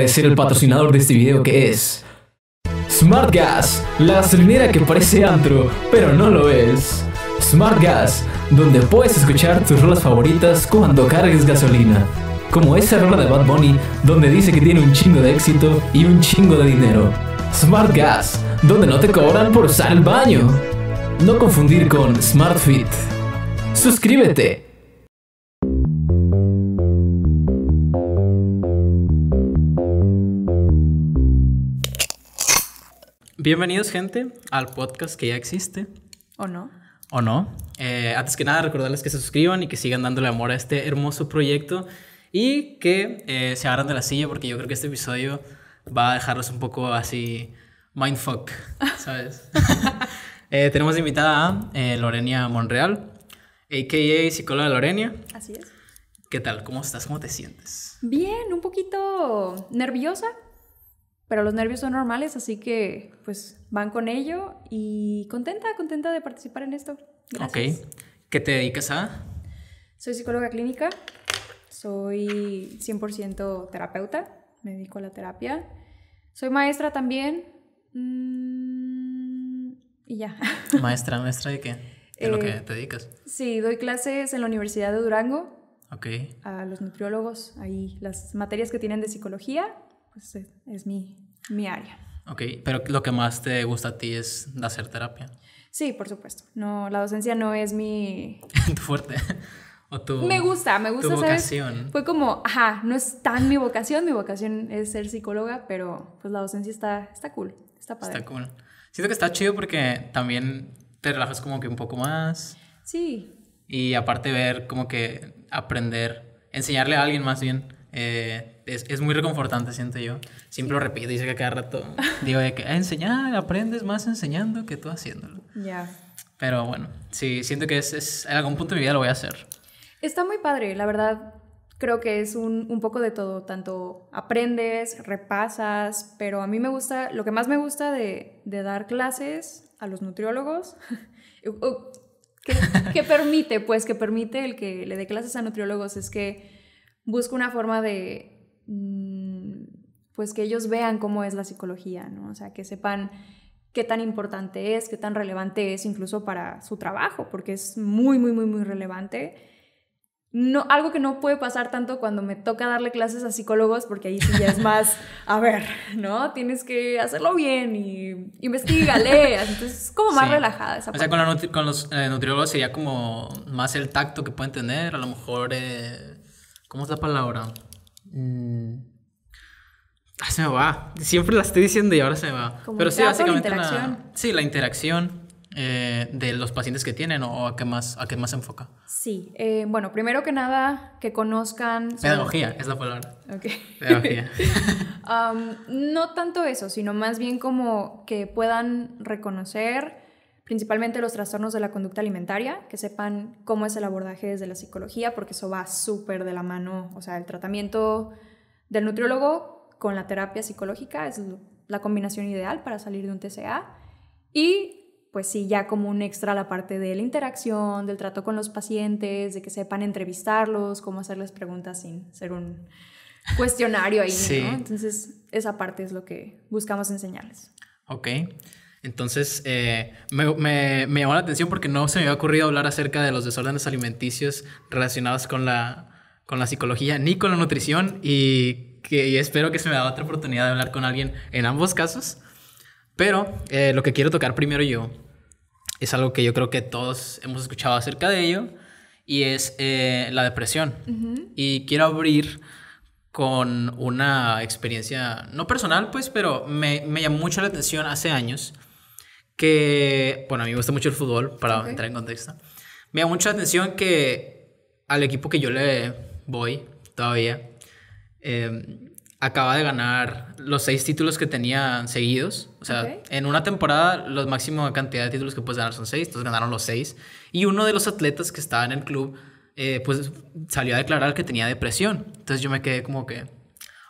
de ser el patrocinador de este video que es Smart Gas, la gasolinera que parece antro, pero no lo es. Smart Gas, donde puedes escuchar tus rolas favoritas cuando cargues gasolina. Como esa rola de Bad Bunny, donde dice que tiene un chingo de éxito y un chingo de dinero. Smart Gas, donde no te cobran por usar el baño. No confundir con Smart Fit. Suscríbete Bienvenidos, gente, al podcast que ya existe. ¿O no? ¿O no? Eh, antes que nada, recordarles que se suscriban y que sigan dándole amor a este hermoso proyecto y que eh, se abran de la silla porque yo creo que este episodio va a dejarlos un poco así mindfuck, ¿sabes? Eh, tenemos invitada a Lorenia Monreal, a.k.a. psicóloga Lorenia. Así es. ¿Qué tal? ¿Cómo estás? ¿Cómo te sientes? Bien, un poquito nerviosa, pero los nervios son normales, así que pues van con ello y contenta, contenta de participar en esto. Gracias. Ok. ¿Qué te dedicas a? Soy psicóloga clínica, soy 100% terapeuta, me dedico a la terapia. Soy maestra también. Mm, y ya. ¿Maestra? ¿Maestra de qué? ¿De lo que eh, te dedicas? Sí, doy clases en la Universidad de Durango. Ok. A los nutriólogos, ahí las materias que tienen de psicología pues, es, mi, área. Ok, pero lo que más te gusta a ti es hacer terapia. Sí, por supuesto. No, la docencia no es mi... tu fuerte. O tu, me gusta, me gusta. Tu Fue como, ajá, no es tan mi vocación, mi vocación es ser psicóloga, pero pues la docencia está, está cool, está padre. Está cool. Siento que está chido porque también te relajas como que un poco más. Sí. Y aparte ver como que aprender, enseñarle a alguien más bien eh, es, muy reconfortante, siento yo. Siempre lo repito, dice que cada rato digo que enseñar, aprendes más enseñando que tú haciéndolo. Ya. Pero bueno, sí, siento que es, es, en algún punto de mi vida lo voy a hacer. Está muy padre, la verdad. Creo que es un, poco de todo, tanto aprendes, repasas, pero a mí me gusta, lo que más me gusta de, dar clases a los nutriólogos, que, que permite, pues que permite el que le dé clases a nutriólogos es que busco una forma de, mm, pues que ellos vean cómo es la psicología, ¿no? O sea, que sepan qué tan importante es, qué tan relevante es incluso para su trabajo, porque es muy, muy, muy, muy relevante. No, algo que no puede pasar tanto cuando me toca darle clases a psicólogos, porque ahí sí ya es más, a ver, ¿no? Tienes que hacerlo bien y investigale, Entonces es como más relajada esa O sea, con, los eh, nutriólogos sería como más el tacto que pueden tener, a lo mejor eh, ¿Cómo es la palabra? Mm. Ah, se me va. Siempre la estoy diciendo y ahora se me va. Pero sí, básicamente. La interacción. sí, la interacción eh, de los pacientes que tienen o, a qué más, a qué más se enfoca. Sí. Eh, bueno, primero que nada, que conozcan. Pedagogía es la palabra. Ok. Pedagogía. Um, no tanto eso, sino más bien como que puedan reconocer principalmente los trastornos de la conducta alimentaria, que sepan cómo es el abordaje desde la psicología, porque eso va súper de la mano, o sea, el tratamiento del nutriólogo con la terapia psicológica es la combinación ideal para salir de un TCA. Y pues sí, ya como un extra la parte de la interacción, del trato con los pacientes, de que sepan entrevistarlos, cómo hacerles preguntas sin ser un cuestionario ahí, ¿no? Entonces, esa parte es lo que buscamos enseñarles. Ok. Entonces, eh, me, me, llamó la atención porque no se me había ocurrido hablar acerca de los desórdenes alimenticios relacionados con la, con la psicología ni con la nutrición y, que, espero que se me da otra oportunidad de hablar con alguien en ambos casos. Pero eh, lo que quiero tocar primero yo es algo que yo creo que todos hemos escuchado acerca de ello y es eh, la depresión. Y quiero abrir con una experiencia, no personal pues, pero me, me llamó mucho la atención hace años que, bueno, a mí me gusta mucho el fútbol, para entrar en contexto. Me da mucha atención que al equipo que yo le voy todavía, em, acaba de ganar los seis títulos que tenían seguidos. O sea, en una temporada, la máxima cantidad de títulos que puedes ganar son seis, entonces ganaron los seis. Y uno de los atletas que estaba en el club, eh, pues salió a declarar que tenía depresión. Entonces yo me quedé como que,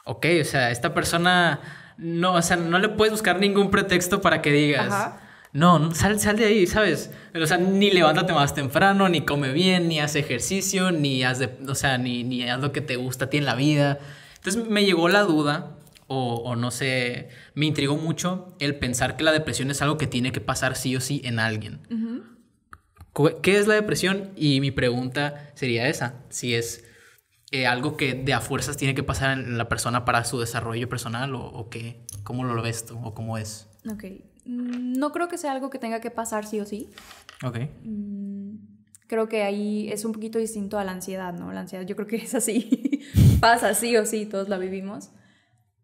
ok, o sea, esta persona, no, o sea, no le puedes buscar ningún pretexto para que digas. No, sal, sal de ahí, ¿sabes? O sea, ni levántate más temprano, ni come bien, ni haz ejercicio, ni haz, o sea, ni, ni lo que te gusta a ti en la vida. Entonces me llegó la duda, o, no sé, me intrigó mucho el pensar que la depresión es algo que tiene que pasar sí o sí en alguien. ¿Qué es la depresión? Y mi pregunta sería esa, si es eh, algo que de a fuerzas tiene que pasar en la persona para su desarrollo personal o, o qué, cómo lo ves tú o cómo es. Ok. Mm, no creo que sea algo que tenga que pasar sí o sí. Ok. Mm, creo que ahí es un poquito distinto a la ansiedad, ¿no? La ansiedad yo creo que es así. Pasa sí o sí, todos la vivimos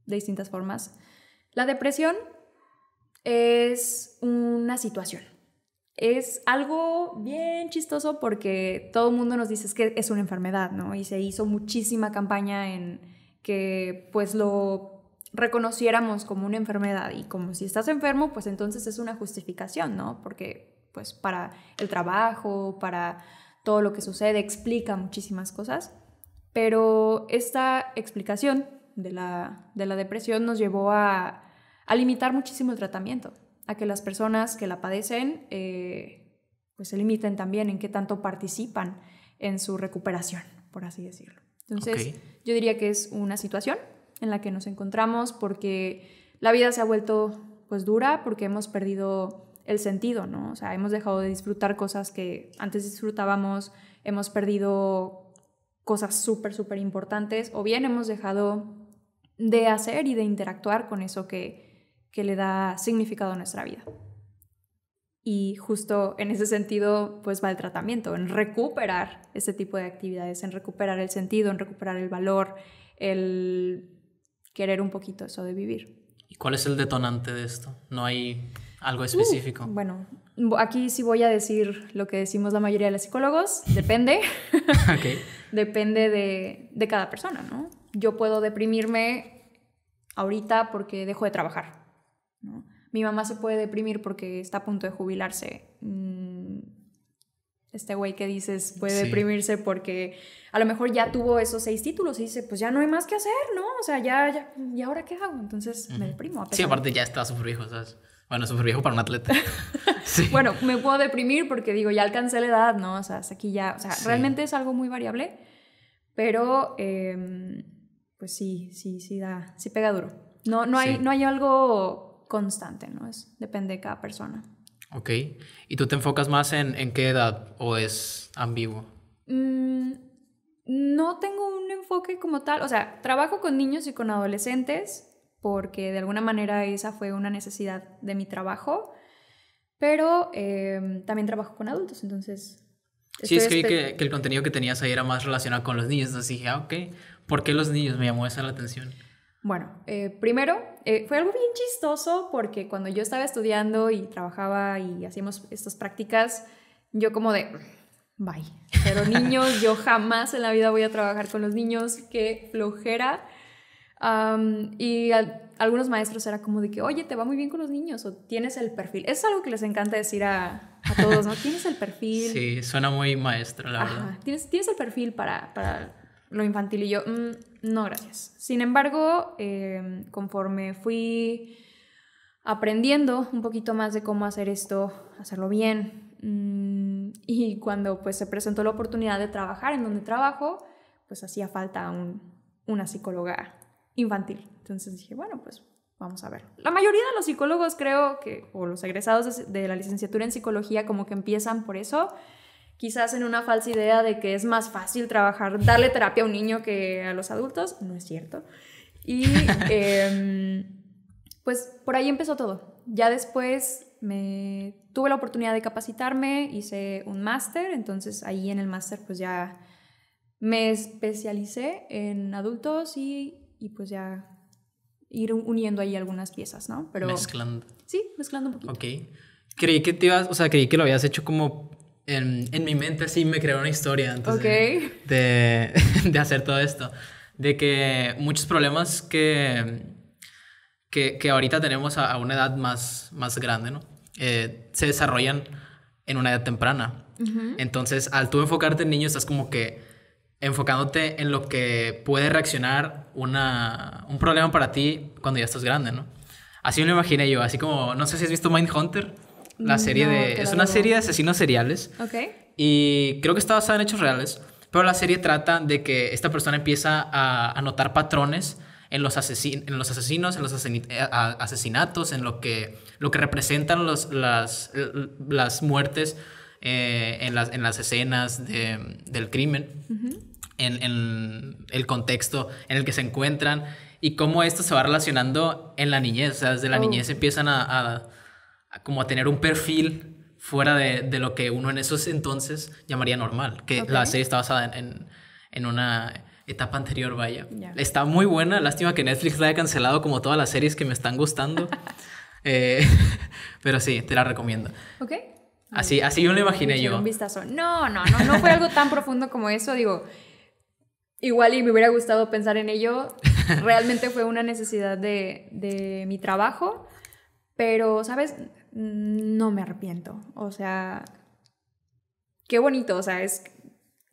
de distintas formas. La depresión es una situación. Es algo bien chistoso porque todo el mundo nos dice que es una enfermedad, ¿no? Y se hizo muchísima campaña en que pues lo reconociéramos como una enfermedad y como si estás enfermo, pues entonces es una justificación, ¿no? Porque pues para el trabajo, para todo lo que sucede, explica muchísimas cosas. Pero esta explicación de la, depresión nos llevó a, a, limitar muchísimo el tratamiento, a que las personas que la padecen eh, pues se limiten también en qué tanto participan en su recuperación, por así decirlo. Entonces, yo diría que es una situación en la que nos encontramos porque la vida se ha vuelto pues dura porque hemos perdido el sentido, ¿no? O sea, hemos dejado de disfrutar cosas que antes disfrutábamos, hemos perdido cosas súper, súper importantes o bien hemos dejado de hacer y de interactuar con eso que, que le da significado a nuestra vida. Y justo en ese sentido, pues va el tratamiento, en recuperar ese tipo de actividades, en recuperar el sentido, en recuperar el valor, el querer un poquito eso de vivir. ¿Y cuál es el detonante de esto? ¿No hay algo uh, específico? bueno, aquí sí voy a decir lo que decimos la mayoría de los psicólogos, depende. okay. Depende de, de cada persona, ¿no? Yo puedo deprimirme ahorita porque dejo de trabajar, Mi mamá se puede deprimir porque está a punto de jubilarse. Mm, este güey que dices puede deprimirse porque a lo mejor ya tuvo esos seis títulos y dice, pues ya no hay más que hacer, ¿no? O sea, ya, ya ¿y ahora qué hago? Entonces me deprimo. sí, aparte ya está súper viejo, ¿sabes? Bueno, súper viejo para un atleta. sí. bueno, me puedo deprimir porque digo, ya alcancé la edad, ¿no? O sea, aquí ya, o sea, realmente es algo muy variable, pero em, pues sí, sí, sí da, sí pega duro. No, no, hay, no hay algo constante, ¿no? Es, depende de cada persona. Ok. ¿Y tú te enfocas más en, qué edad o es ambiguo? Mm, no tengo un enfoque como tal. O sea, trabajo con niños y con adolescentes porque de alguna manera esa fue una necesidad de mi trabajo. Pero em, también trabajo con adultos, entonces sí, es que, que, el contenido que tenías ahí era más relacionado con los niños, entonces dije, ah, ok, ¿por qué los niños? Me llamó esa la atención. Bueno, eh, primero, eh, fue algo bien chistoso porque cuando yo estaba estudiando y trabajaba y hacíamos estas prácticas, yo como de, bye, pero niños, yo jamás en la vida voy a trabajar con los niños, qué flojera. y algunos maestros era como de que, oye, te va muy bien con los niños o tienes el perfil. es algo que les encanta decir a, todos, ¿no? Tienes el perfil. Sí, suena muy maestro, la verdad. Tienes, el perfil para lo infantil y yo, mm, no, gracias. Sin embargo, em, conforme fui aprendiendo un poquito más de cómo hacer esto, hacerlo bien, mm, y cuando pues se presentó la oportunidad de trabajar en donde trabajo, pues hacía falta una psicóloga infantil. Entonces dije, bueno, pues vamos a ver. La mayoría de los psicólogos creo que, o los egresados de la licenciatura en psicología, como que empiezan por eso quizás en una falsa idea de que es más fácil trabajar, darle terapia a un niño que a los adultos, no es cierto. Y em, pues por ahí empezó todo. Ya después me tuve la oportunidad de capacitarme, hice un máster, entonces ahí en el máster pues ya me especialicé en adultos y, y pues ya ir uniendo ahí algunas piezas, ¿no? Pero, mezclando. Sí, mezclando un poquito. Ok. Creí que te ibas, o sea, creí que lo habías hecho como en, en, mi mente sí me creó una historia de, de, hacer todo esto. De que muchos problemas que, que, que ahorita tenemos a, a, una edad más, más grande, ¿no? Eh, se desarrollan en una edad temprana. Entonces, al tú enfocarte en niños, estás como que enfocándote en lo que puede reaccionar una, un problema para ti cuando ya estás grande, ¿no? Así me lo imaginé yo, así como, no sé si has visto Mindhunter. La mm, serie de... Es una serie de asesinos seriales. Y creo que está basada en hechos reales. Pero la serie trata de que esta persona empieza a, notar patrones en los, asesin en los asesinos, en los eh, asesinatos, en lo que, lo que representan los, las, las muertes eh, en, las, en las escenas del crimen, en, el contexto en el que se encuentran y cómo esto se va relacionando en la niñez. O sea, desde la oh. niñez empiezan a como a tener un perfil fuera de, lo que uno en esos entonces llamaría normal, que la serie está basada en, una etapa anterior, vaya. Está muy buena, lástima que Netflix la haya cancelado como todas las series que me están gustando, eh, pero sí, te la recomiendo. Ok. Así, así yo lo imaginé yo. Un vistazo. No, no, no, no fue algo tan profundo como eso, digo, igual y me hubiera gustado pensar en ello, realmente fue una necesidad de, de mi trabajo, pero, ¿sabes? no me arrepiento. O sea, qué bonito, o sea, es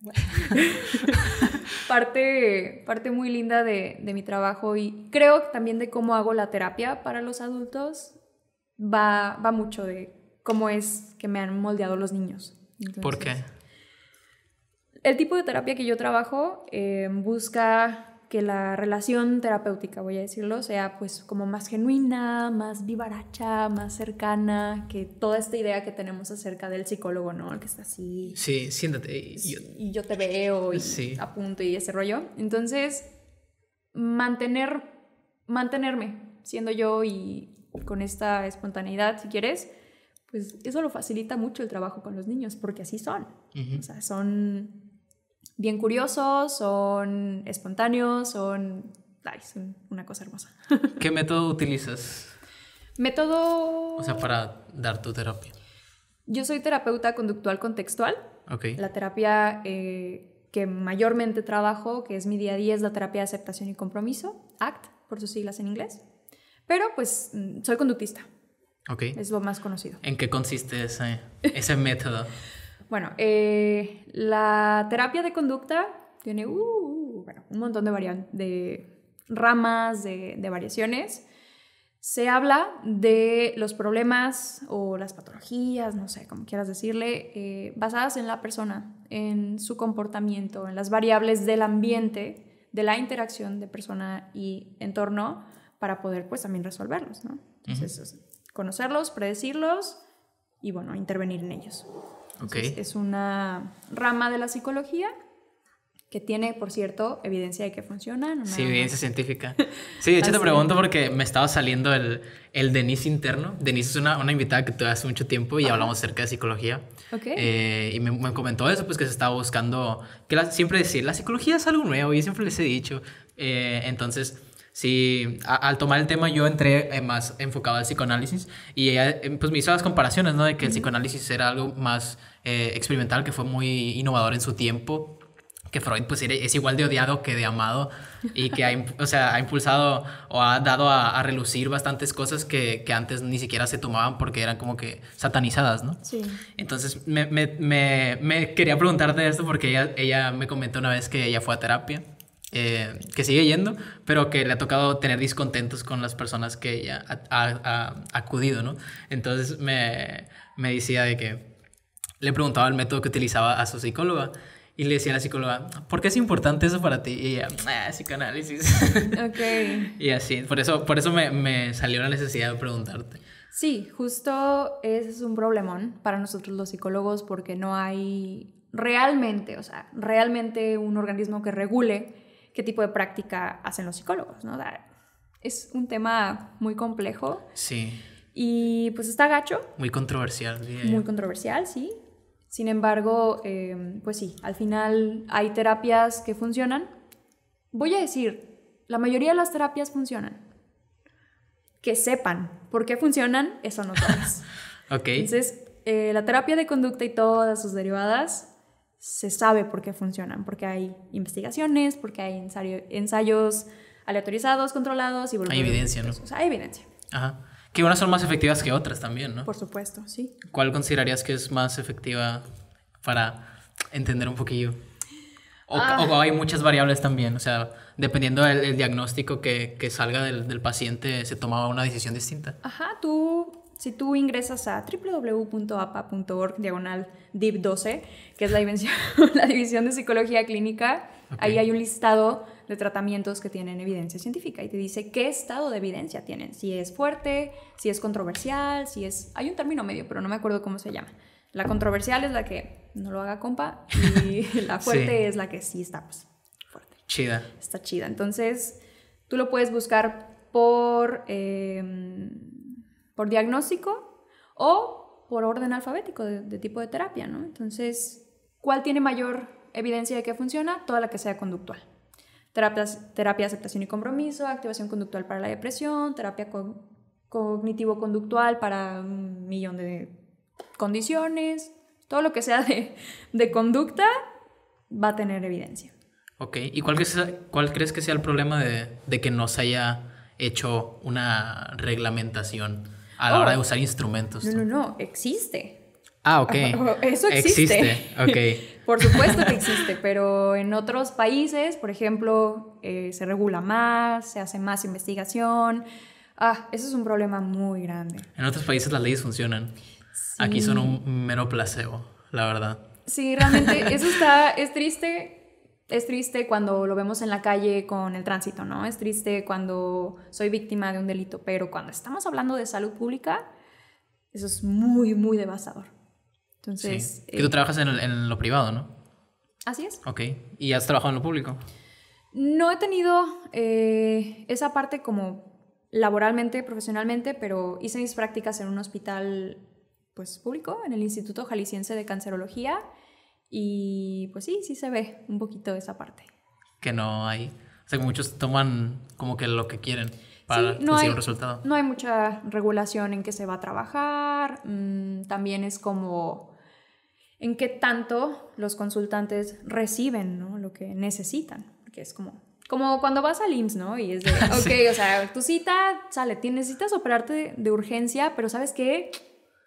parte, parte muy linda de, mi trabajo y creo también de cómo hago la terapia para los adultos. Va, va mucho de cómo es que me han moldeado los niños. ¿Por qué? El tipo de terapia que yo trabajo eh, busca que la relación terapéutica, voy a decirlo, sea pues como más genuina, más vivaracha, más cercana, que toda esta idea que tenemos acerca del psicólogo, ¿no? El que está así. Sí, siéntate. Y yo, te veo y apunto y ese rollo. Entonces, mantener, mantenerme siendo yo y con esta espontaneidad, si quieres, pues eso lo facilita mucho el trabajo con los niños, porque así son. O sea, son bien curiosos, son espontáneos, son, ay, son una cosa hermosa. ¿Qué método utilizas? Método... O sea, para dar tu terapia. Yo soy terapeuta conductual contextual. La terapia eh, que mayormente trabajo, que es mi día a día, es la terapia de aceptación y compromiso, ACT, por sus siglas en inglés. Pero pues mm, soy conductista. Okay. Es lo más conocido. ¿En qué consiste ese, ese método? Bueno, eh, la terapia de conducta tiene uh, uh, un montón de, ramas, de, variaciones. Se habla de los problemas o las patologías, no sé, como quieras decirle, eh, basadas en la persona, en su comportamiento, en las variables del ambiente, de la interacción de persona y entorno, para poder pues también resolverlos, ¿no? Entonces, conocerlos, predecirlos y bueno, intervenir en ellos es una rama de la psicología que tiene, por cierto, evidencia de que funciona Sí, evidencia científica. Sí, de hecho te pregunto porque me estaba saliendo el, el Denise interno. Denise es una, una invitada que tuve hace mucho tiempo y hablamos acerca de psicología. Eh, y me, comentó eso, pues que se estaba buscando, que siempre decir, la psicología es algo nuevo, y siempre les he dicho. Eh, entonces sí, al tomar el tema yo entré eh, más enfocado al psicoanálisis y ella eh, pues me hizo las comparaciones, ¿no? De que el psicoanálisis era algo más eh, experimental, que fue muy innovador en su tiempo, que Freud pues es igual de odiado que de amado y que ha, o sea, ha impulsado o ha dado a, relucir bastantes cosas que, que, antes ni siquiera se tomaban porque eran como que satanizadas, ¿no? Sí. Entonces me, me, me, me quería preguntarte esto porque ella, ella me comentó una vez que ella fue a terapia eh, que sigue yendo, pero que le ha tocado tener discontentos con las personas que ella ha, acudido, ¿no? Entonces me, me, decía de que le preguntaba el método que utilizaba a su psicóloga y le decía a la psicóloga, ¿por qué es importante eso para ti? Y ella, ah, psicoanálisis. Ok. y así, por eso, por eso me, me salió la necesidad de preguntarte. Sí, justo ese es un problemón para nosotros los psicólogos porque no hay realmente, o sea, realmente un organismo que regule qué tipo de práctica hacen los psicólogos, ¿no? Es un tema muy complejo. Sí. Y pues está gacho. Muy controversial. Muy controversial, sí. Sin embargo, em, pues sí, al final hay terapias que funcionan. Voy a decir, la mayoría de las terapias funcionan. Que sepan por qué funcionan, eso no todas. ok. Entonces, eh, la terapia de conducta y todas sus derivadas se sabe por qué funcionan, porque hay investigaciones, porque hay ensayos aleatorizados, controlados y Hay evidencia, ¿no? O hay evidencia. Ajá. Que unas son más efectivas que otras también, ¿no? Por supuesto, sí. ¿Cuál considerarías que es más efectiva para entender un poquillo? O, ah. hay muchas variables también, o sea, dependiendo del, diagnóstico que, salga del, del, paciente, se tomaba una decisión distinta. Ajá, tú si tú ingresas a www.apa.org diagonal DIP 12, que es la división, de psicología clínica, ahí hay un listado de tratamientos que tienen evidencia científica y te dice qué estado de evidencia tienen, si es fuerte, si es controversial, si es... Hay un término medio, pero no me acuerdo cómo se llama. La controversial es la que no lo haga compa y la fuerte es la que sí está pues, fuerte. Chida. Está chida. Entonces, tú lo puedes buscar por... Em, por diagnóstico o por orden alfabético de, tipo de terapia, ¿no? Entonces, ¿cuál tiene mayor evidencia de que funciona? Toda la que sea conductual. terapia de aceptación y compromiso, activación conductual para la depresión, terapia cognitivo-conductual para un millón de condiciones, todo lo que sea de, conducta va a tener evidencia. Ok, ¿y cuál, crees, que sea el problema de, de que no se haya hecho una reglamentación a la hora de oh. usar instrumentos. No, no, no, existe. Ah, ok. Eso existe. Existe, ok. por supuesto que existe, pero en otros países, por ejemplo, eh, se regula más, se hace más investigación. Ah, eso es un problema muy grande. En otros países las leyes funcionan. Aquí son un mero placebo, la verdad. Sí, realmente eso está, es triste es triste cuando lo vemos en la calle con el tránsito, ¿no? Es triste cuando soy víctima de un delito, pero cuando estamos hablando de salud pública, eso es muy, muy devastador. Entonces... que tú eh, trabajas en, lo privado, ¿no? Así es. Ok. ¿Y has trabajado en lo público? No he tenido eh, esa parte como laboralmente, profesionalmente, pero hice mis prácticas en un hospital pues público, en el Instituto Jalisciense de Cancerología y pues sí, sí se ve un poquito esa parte. Que no hay. O sea, que muchos toman como que lo que quieren para conseguir un resultado. No hay mucha regulación en qué se va a trabajar. Mm, también es como en qué tanto los consultantes reciben lo que necesitan. Que es como como cuando vas al IMSS, ¿no? Y es de, ok, o sea, tu cita, sale, necesitas operarte de urgencia, pero ¿sabes qué?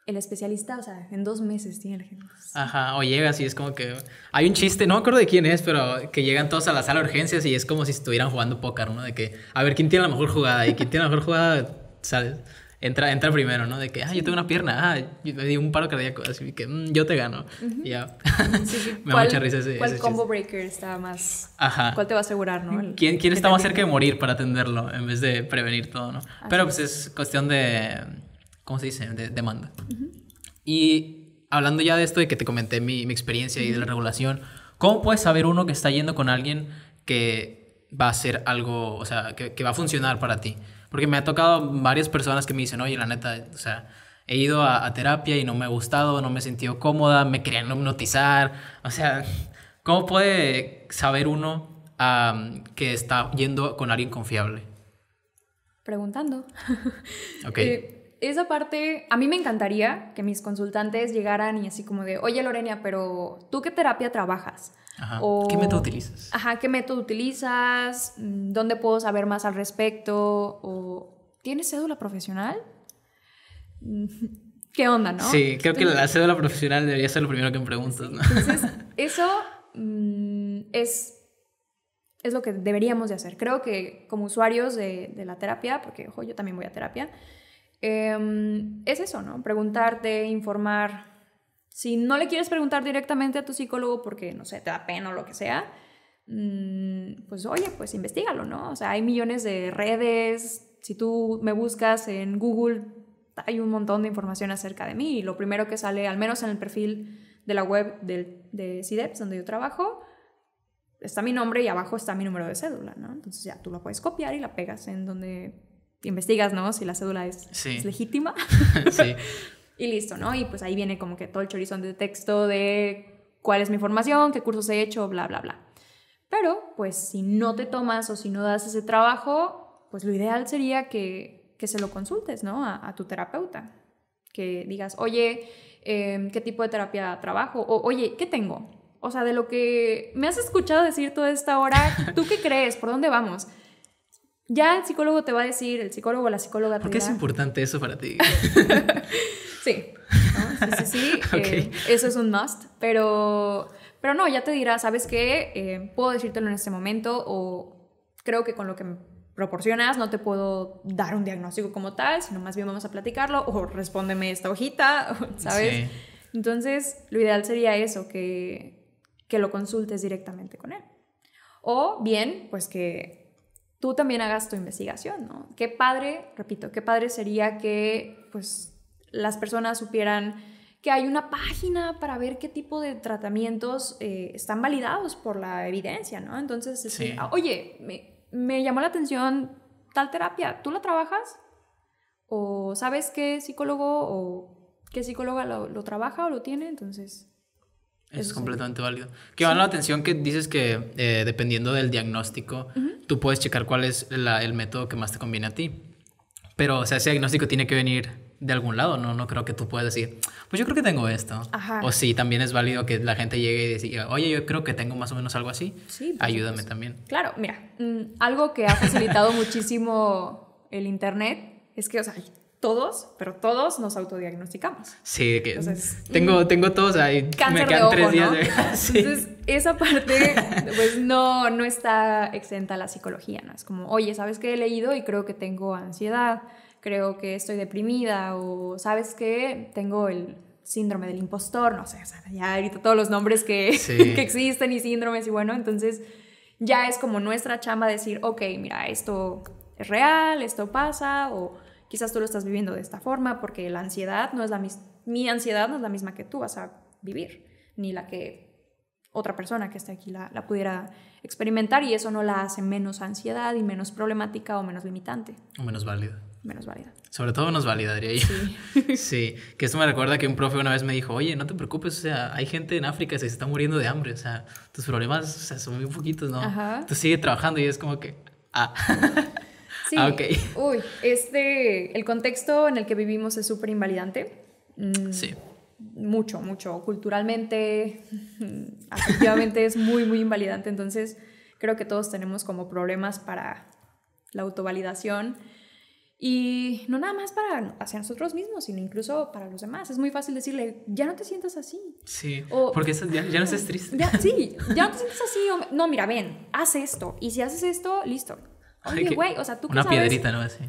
el especialista, o sea, en dos meses tiene urgencias. Ajá, o llega así, es como que... Hay un chiste, no me acuerdo de quién es, pero que llegan todos a la sala de urgencias y es como si estuvieran jugando póker, ¿no? De que, a ver, ¿quién tiene la mejor jugada? Y quién tiene la mejor jugada, ¿sabes? Entra, entra primero, ¿no? De que, ah, yo tengo una pierna, ah, yo me di un paro cardíaco, así que mm, yo te gano. Ya. Sí, sí. me da mucha risa ese. ¿Cuál combo breaker está más. Ajá. ¿Cuál te va a asegurar, no? ¿Quién, quién está más cerca de morir para atenderlo en vez de prevenir todo, no? Pero pues es cuestión de ¿cómo se dice? demanda. Y hablando ya de esto y que te comenté mi, experiencia y de la regulación, ¿cómo puedes saber uno que está yendo con alguien que va a ser algo, o sea, que, va a funcionar para ti? Porque me ha tocado varias personas que me dicen, oye, la neta, o sea, he ido a, terapia y no me ha gustado, no me he sentido cómoda, me querían hipnotizar. O sea, ¿cómo puede saber uno que está yendo con alguien confiable? Preguntando. Ok. Eh, esa parte, a mí me encantaría que mis consultantes llegaran y así como de, oye Lorena, pero ¿tú qué terapia trabajas? ¿Qué método utilizas? Ajá, ¿qué método utilizas? Mm, ¿Dónde puedo saber más al respecto? O, ¿Tienes cédula profesional? Mm, ¿Qué onda, no? Sí, creo que la cédula profesional debería ser lo primero que me preguntas, ¿no? eso mm, es es lo que deberíamos de hacer. Creo que como usuarios de, de la terapia, porque ojo, yo también voy a terapia, Em, es eso, ¿no? Preguntarte, informar. Si no le quieres preguntar directamente a tu psicólogo porque, no sé, te da pena o lo que sea, mm, pues oye, pues investigalo, ¿no? O sea, hay millones de redes. Si tú me buscas en Google, hay un montón de información acerca de mí. Y lo primero que sale, al menos en el perfil de la web de CIDEPS, donde yo trabajo, está mi nombre y abajo está mi número de cédula, ¿no? Entonces ya tú lo puedes copiar y la pegas en donde investigas, ¿no? Si la cédula es, legítima. Y listo, ¿no? Y pues ahí viene como que todo el chorizón de texto de cuál es mi formación, qué cursos he hecho, bla, bla, bla. Pero, pues, si no te tomas o si no das ese trabajo, pues lo ideal sería que, se lo consultes, ¿no? A, tu terapeuta. Que digas, oye, em, ¿qué tipo de terapia trabajo? O, oye, ¿qué tengo? O sea, de lo que me has escuchado decir toda esta hora, ¿tú qué crees? ¿Por dónde vamos? Ya el psicólogo te va a decir, el psicólogo o la psicóloga te ¿Por qué es importante eso para ti? sí, sí, sí, sí, eh, eso es un must, pero, pero no, ya te dirá, ¿sabes qué? Eh, puedo decírtelo en este momento o creo que con lo que me proporcionas no te puedo dar un diagnóstico como tal, sino más bien vamos a platicarlo o respóndeme esta hojita, ¿sabes? Entonces, lo ideal sería eso, que, que lo consultes directamente con él. O bien, pues que tú también hagas tu investigación, ¿no? Qué padre, repito, qué padre sería que pues las personas supieran que hay una página para ver qué tipo de tratamientos eh, están validados por la evidencia, ¿no? Entonces, oye, me, llamó la atención tal terapia, ¿tú la trabajas? ¿O sabes qué psicólogo o qué psicóloga lo, lo trabaja o lo tiene? Entonces, es completamente válido. Que van la atención que dices que eh, dependiendo del diagnóstico, tú puedes checar cuál es el método que más te conviene a ti. Pero, o sea, ese diagnóstico tiene que venir de algún lado, ¿no? No creo que tú puedas decir, pues yo creo que tengo esto. O sí, también es válido que la gente llegue y diga, oye, yo creo que tengo más o menos algo así. Sí. Ayúdame también. Claro, mira, mm, algo que ha facilitado muchísimo el Internet es que, o sea, todos, pero todos nos autodiagnosticamos. Sí, que Entonces, tengo, mm, tengo todos ahí. Cáncer de ojo, Entonces, esa parte, pues no, no está exenta la psicología, ¿no? Es como, oye, ¿sabes qué he leído y creo que tengo ansiedad? Creo que estoy deprimida o ¿sabes qué? Tengo el síndrome del impostor, no sé, o sea, ya ahorita todos los nombres que, que existen y síndromes y bueno, entonces ya es como nuestra chamba decir, ok, mira, esto es real, esto pasa o quizás tú lo estás viviendo de esta forma porque la ansiedad no es la misma, mi ansiedad no es la misma que tú vas a vivir, ni la que otra persona que esté aquí la, la pudiera experimentar y eso no la hace menos ansiedad y menos problemática o menos limitante. O menos válida menos válida. Sobre todo menos válida, diría yo. Sí. sí. que esto me recuerda que un profe una vez me dijo, oye, no te preocupes, o sea, hay gente en África que se está muriendo de hambre, o sea, tus problemas o sea, son muy poquitos, ¿no? Ajá. Tú sigue trabajando y es como que, ah. Sí. Ah, Uy, este, el contexto en el que vivimos es súper invalidante. Mm, sí. Mucho, mucho. Culturalmente, efectivamente es muy, muy invalidante. Entonces, creo que todos tenemos como problemas para la autovalidación. Y no nada más para hacia nosotros mismos, sino incluso para los demás. Es muy fácil decirle, ya no te sientas así. Sí. porque ya, no estás triste. sí, ya no te sientas así. no, mira, ven, haz esto. Y si haces esto, listo, tú Una sabes? piedrita, ¿no? Así.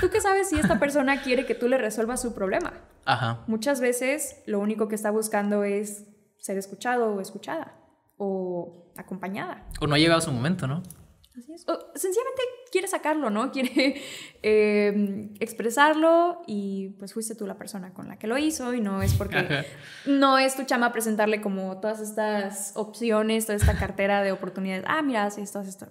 ¿Tú qué sabes si esta persona quiere que tú le resuelvas su problema? Ajá. Muchas veces lo único que está buscando es ser escuchado o escuchada o acompañada. O no ha llegado su momento, ¿no? Así es. sencillamente quiere sacarlo, ¿no? Quiere em, expresarlo y pues fuiste tú la persona con la que lo hizo y no es porque no es tu chama presentarle como todas estas opciones, toda esta cartera de oportunidades. Ah, mira, sí, esto, esto.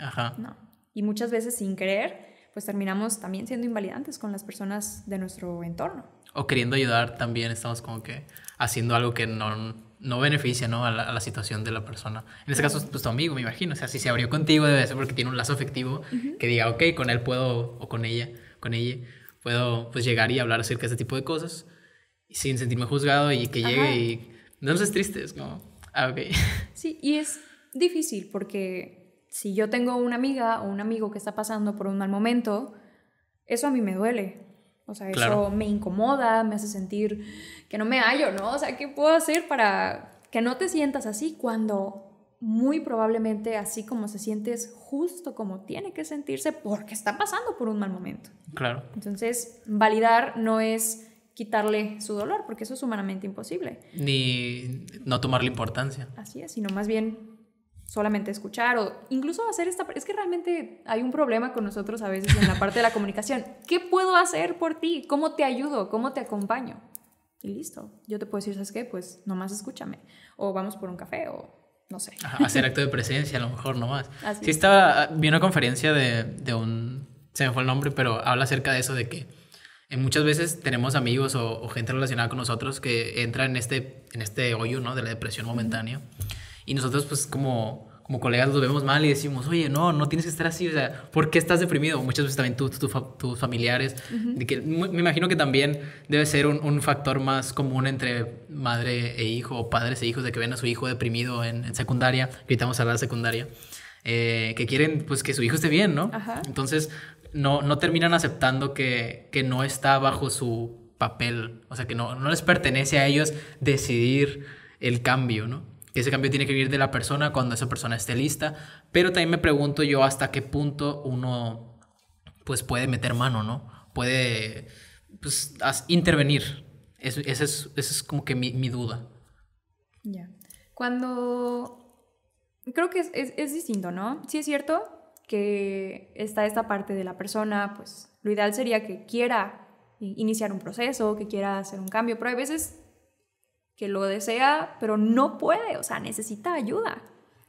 Ajá. No. Y muchas veces sin querer, pues terminamos también siendo invalidantes con las personas de nuestro entorno. O queriendo ayudar también estamos como que haciendo algo que no, no beneficia ¿no? A, la, situación de la persona. En este caso, pues tu amigo, me imagino. O sea, si se abrió contigo debe ser porque tiene un lazo afectivo que diga, ok, con él puedo, o con ella, con ella, puedo pues llegar y hablar acerca de este tipo de cosas sin sentirme juzgado y que llegue y no nos es triste, es como, ah, Sí, y es difícil porque si yo tengo una amiga o un amigo que está pasando por un mal momento, eso a mí me duele. O sea, eso me incomoda, me hace sentir que no me hallo, ¿no? O sea, ¿qué puedo hacer para que no te sientas así cuando muy probablemente así como se sientes justo como tiene que sentirse porque está pasando por un mal momento. Claro. Entonces, validar no es quitarle su dolor porque eso es humanamente imposible. Ni no tomarle importancia. Así es, sino más bien solamente escuchar o incluso hacer esta... Es que realmente hay un problema con nosotros a veces en la parte de la comunicación. ¿Qué puedo hacer por ti? ¿Cómo te ayudo? ¿Cómo te acompaño? Y listo. Yo te puedo decir, ¿sabes qué? Pues nomás escúchame. O vamos por un café o no sé. hacer acto de presencia a lo mejor nomás. sí, estaba... Vi una conferencia de, de un... Se me fue el nombre, pero habla acerca de eso de que eh, muchas veces tenemos amigos o, gente relacionada con nosotros que entra en este, en este hoyo ¿no? de la depresión momentánea. Y nosotros pues como, como colegas lo vemos mal y decimos, oye, no, no tienes que estar así, o sea, ¿por qué estás deprimido? Muchas veces también tú, tus familiares, que, me imagino que también debe ser un, un, factor más común entre madre e hijo, o padres e hijos, de que ven a su hijo deprimido en, secundaria, que a hablar de secundaria, eh, que quieren pues que su hijo esté bien, ¿no? Entonces, no, no terminan aceptando que, que no está bajo su papel, o sea, que no, no les pertenece a ellos decidir el cambio, ¿no? que Ese cambio tiene que venir de la persona cuando esa persona esté lista, pero también me pregunto yo hasta qué punto uno pues puede meter mano, ¿no? Puede pues, intervenir. Esa es, como que mi, duda. Ya. Cuando... Creo que es, es distinto, ¿no? Sí es cierto que está esta parte de la persona, pues lo ideal sería que quiera iniciar un proceso, que quiera hacer un cambio, pero hay veces que lo desea, pero no puede, o sea, necesita ayuda.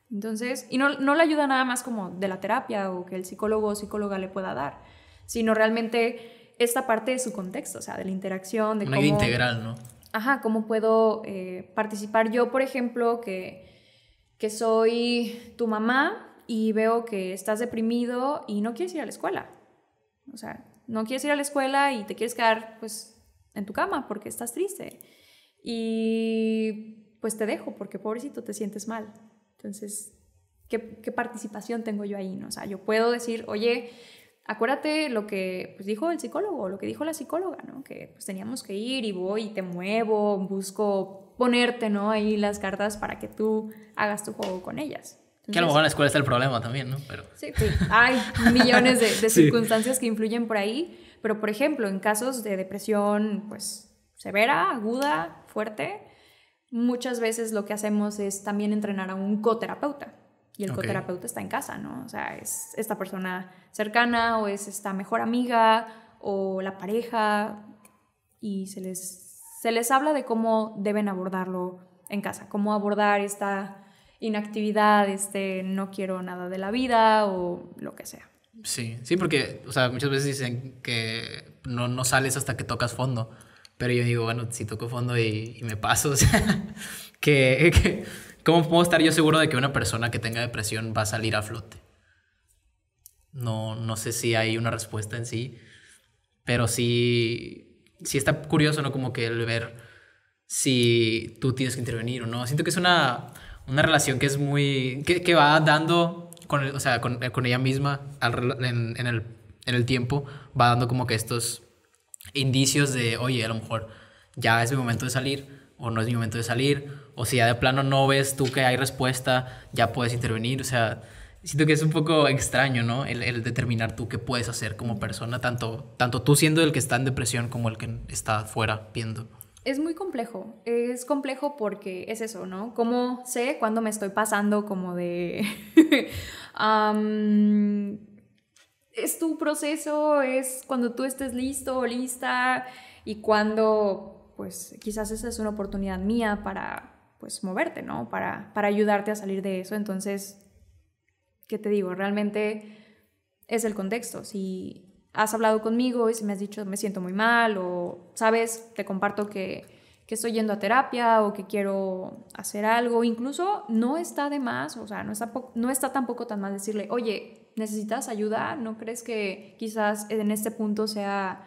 Entonces, y no, no le ayuda nada más como de la terapia o que el psicólogo o psicóloga le pueda dar, sino realmente esta parte de su contexto, o sea, de la interacción, de Una cómo... integral, ¿no? Ajá, cómo puedo eh, participar yo, por ejemplo, que, que soy tu mamá y veo que estás deprimido y no quieres ir a la escuela. O sea, no quieres ir a la escuela y te quieres quedar, pues, en tu cama porque estás triste. Y pues te dejo porque pobrecito te sientes mal. Entonces, ¿qué, qué participación tengo yo ahí? ¿no? O sea, yo puedo decir, oye, acuérdate lo que pues, dijo el psicólogo, lo que dijo la psicóloga, ¿no? Que pues teníamos que ir y voy y te muevo, busco ponerte, ¿no? Ahí las cartas para que tú hagas tu juego con ellas. que a lo mejor en la escuela es el problema también, ¿no? Pero... Sí, Hay millones de, circunstancias que influyen por ahí, pero por ejemplo, en casos de depresión, pues severa, aguda, fuerte, muchas veces lo que hacemos es también entrenar a un coterapeuta. Y el coterapeuta está en casa, ¿no? O sea, es esta persona cercana o es esta mejor amiga o la pareja y se les, se les habla de cómo deben abordarlo en casa, cómo abordar esta inactividad, este no quiero nada de la vida o lo que sea. Sí, sí, porque o sea, muchas veces dicen que no, no sales hasta que tocas fondo. Pero yo digo, bueno, si toco fondo y, me paso, o sea, que, ¿cómo puedo estar yo seguro de que una persona que tenga depresión va a salir a flote? No, no sé si hay una respuesta en sí, pero sí, está curioso, ¿no? Como que el ver si tú tienes que intervenir o no. Siento que es una, una relación que es muy, que, que va dando con, o sea, con, ella misma en el tiempo, va dando como que estos indicios de, oye, a lo mejor ya es mi momento de salir o no es mi momento de salir, o si ya de plano no ves tú que hay respuesta, ya puedes intervenir, o sea, siento que es un poco extraño, ¿no? El, determinar tú qué puedes hacer como persona, tanto, tanto tú siendo el que está en depresión como el que está fuera viendo. Es muy complejo, es complejo porque es eso, ¿no? ¿Cómo sé cuándo me estoy pasando como de... es tu proceso, es cuando tú estés listo o lista y cuando, pues quizás esa es una oportunidad mía para, pues, moverte, ¿no? Para, para ayudarte a salir de eso. Entonces, ¿qué te digo? Realmente es el contexto. Si has hablado conmigo y si me has dicho me siento muy mal o, sabes, te comparto que, que estoy yendo a terapia o que quiero hacer algo, incluso no está de más, o sea, no está, no está tampoco tan mal decirle, oye, necesitas ayuda, ¿no crees que quizás en este punto sea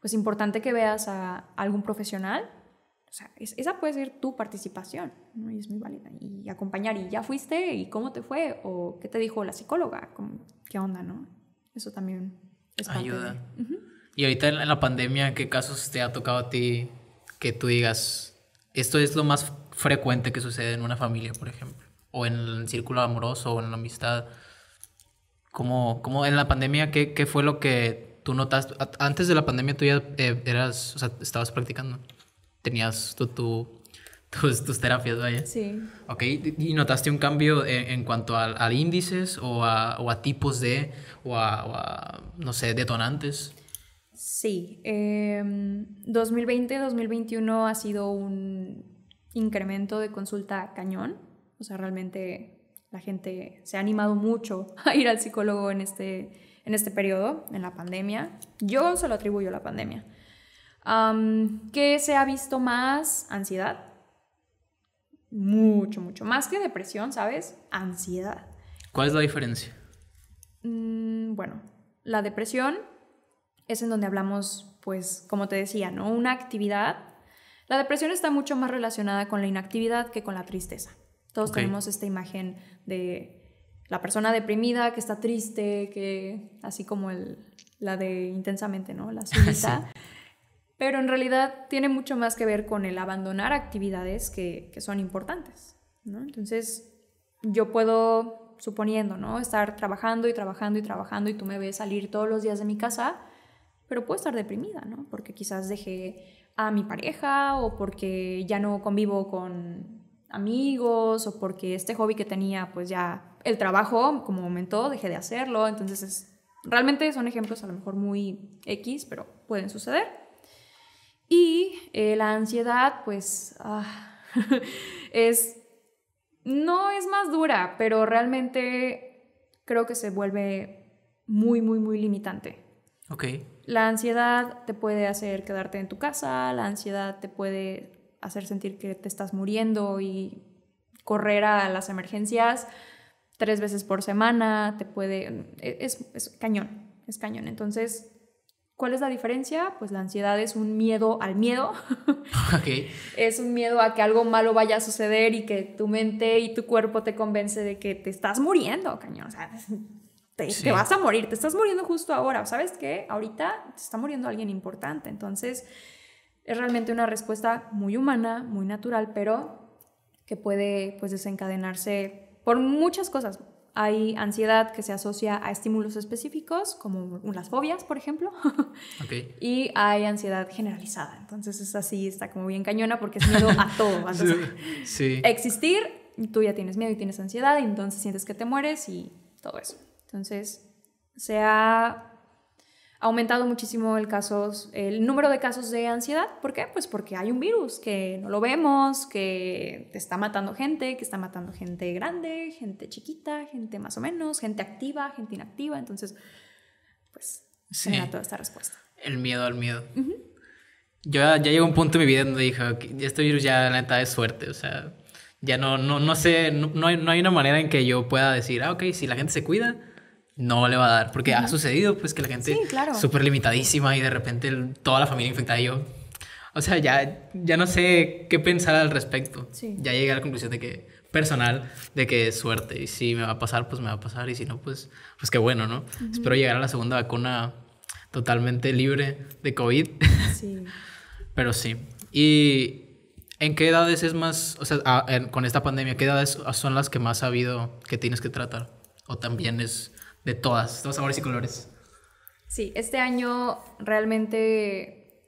pues importante que veas a algún profesional? O sea, esa puede ser tu participación, ¿no? Y es muy válida. Y acompañar, ¿y ya fuiste? ¿Y cómo te fue? ¿O qué te dijo la psicóloga? ¿Qué onda, no? Eso también es Ayuda. Y ahorita en la pandemia, ¿qué casos te ha tocado a ti que tú digas, esto es lo más frecuente que sucede en una familia, por ejemplo? O en el círculo amoroso o en la amistad. ¿Cómo, en la pandemia qué, fue lo que tú notaste? Antes de la pandemia tú ya eh, eras, o sea, estabas practicando, tenías tus, terapias, vaya. Sí. Ok, ¿y notaste un cambio en, cuanto a, índices o a, tipos de, no sé, detonantes? Sí, 2020-2021 em, ha sido un incremento de consulta cañón, o sea, realmente la gente se ha animado mucho a ir al psicólogo en este, en este periodo, en la pandemia. Yo se lo atribuyo a la pandemia. ¿Qué se ha visto más? Ansiedad. Mucho, mucho. Más que depresión, ¿sabes? Ansiedad. ¿Cuál es la diferencia? Mm, bueno, la depresión es en donde hablamos, pues, como te decía, ¿no? Una actividad. La depresión está mucho más relacionada con la inactividad que con la tristeza. Todos tenemos esta imagen de la persona deprimida, que está triste, que así como el, la de intensamente, ¿no? La suelta Pero en realidad tiene mucho más que ver con el abandonar actividades que, que son importantes, ¿no? Entonces, yo puedo, suponiendo, ¿no? Estar trabajando y trabajando y trabajando y tú me ves salir todos los días de mi casa, pero puedo estar deprimida, ¿no? Porque quizás dejé a mi pareja o porque ya no convivo con amigos o porque este hobby que tenía, pues ya el trabajo como aumentó, dejé de hacerlo. Entonces, realmente son ejemplos a lo mejor muy X, pero pueden suceder. Y eh, la ansiedad, pues, ah, es, no es más dura, pero realmente creo que se vuelve muy, muy, muy limitante. Ok. La ansiedad te puede hacer quedarte en tu casa, la ansiedad te puede hacer sentir que te estás muriendo y correr a las emergencias tres veces por semana, te puede... Eh, es, cañón, es cañón. Entonces, ¿cuál es la diferencia? Pues la ansiedad es un miedo al miedo. es un miedo a que algo malo vaya a suceder y que tu mente y tu cuerpo te convence de que te estás muriendo, cañón. O sea, te, te vas a morir, te estás muriendo justo ahora. ¿Sabes qué? Ahorita te está muriendo alguien importante. Entonces es realmente una respuesta muy humana, muy natural, pero que puede pues, desencadenarse por muchas cosas. Hay ansiedad que se asocia a estímulos específicos, como las fobias, por ejemplo. y hay ansiedad generalizada. Entonces es así, está como bien cañona porque es miedo a todo. sí. Existir, tú ya tienes miedo y tienes ansiedad, y entonces sientes que te mueres y todo eso. Entonces sea... ha ha aumentado muchísimo el, el número de casos de ansiedad. ¿Por qué? Pues porque hay un virus que no lo vemos, que está matando gente, que está matando gente grande, gente chiquita, gente más o menos, gente activa, gente inactiva. Entonces, pues, se toda esta respuesta. El miedo al miedo. Yo ya, llegó un punto en mi vida donde dije, este virus ya la neta es suerte, o sea, ya no, no, sé, no, hay, no, hay, una manera en que yo pueda decir, ah, ok, si la gente se cuida, no le va a dar, porque ha sucedido pues que la gente es súper limitadísima y de repente toda la familia infectada y yo, o sea, ya, ya no sé qué pensar al respecto. Ya llegué a la conclusión de que, personal, de que es suerte y si me va a pasar, pues me va a pasar y si no, pues, pues qué bueno, ¿no? Espero llegar a la segunda vacuna totalmente libre de COVID. Sí. Pero sí. ¿Y en qué edades es más, o sea, ah, con esta pandemia, qué edades son las que más ha habido que tienes que tratar? ¿O también es de todas, todos sabores y colores. Sí, este año realmente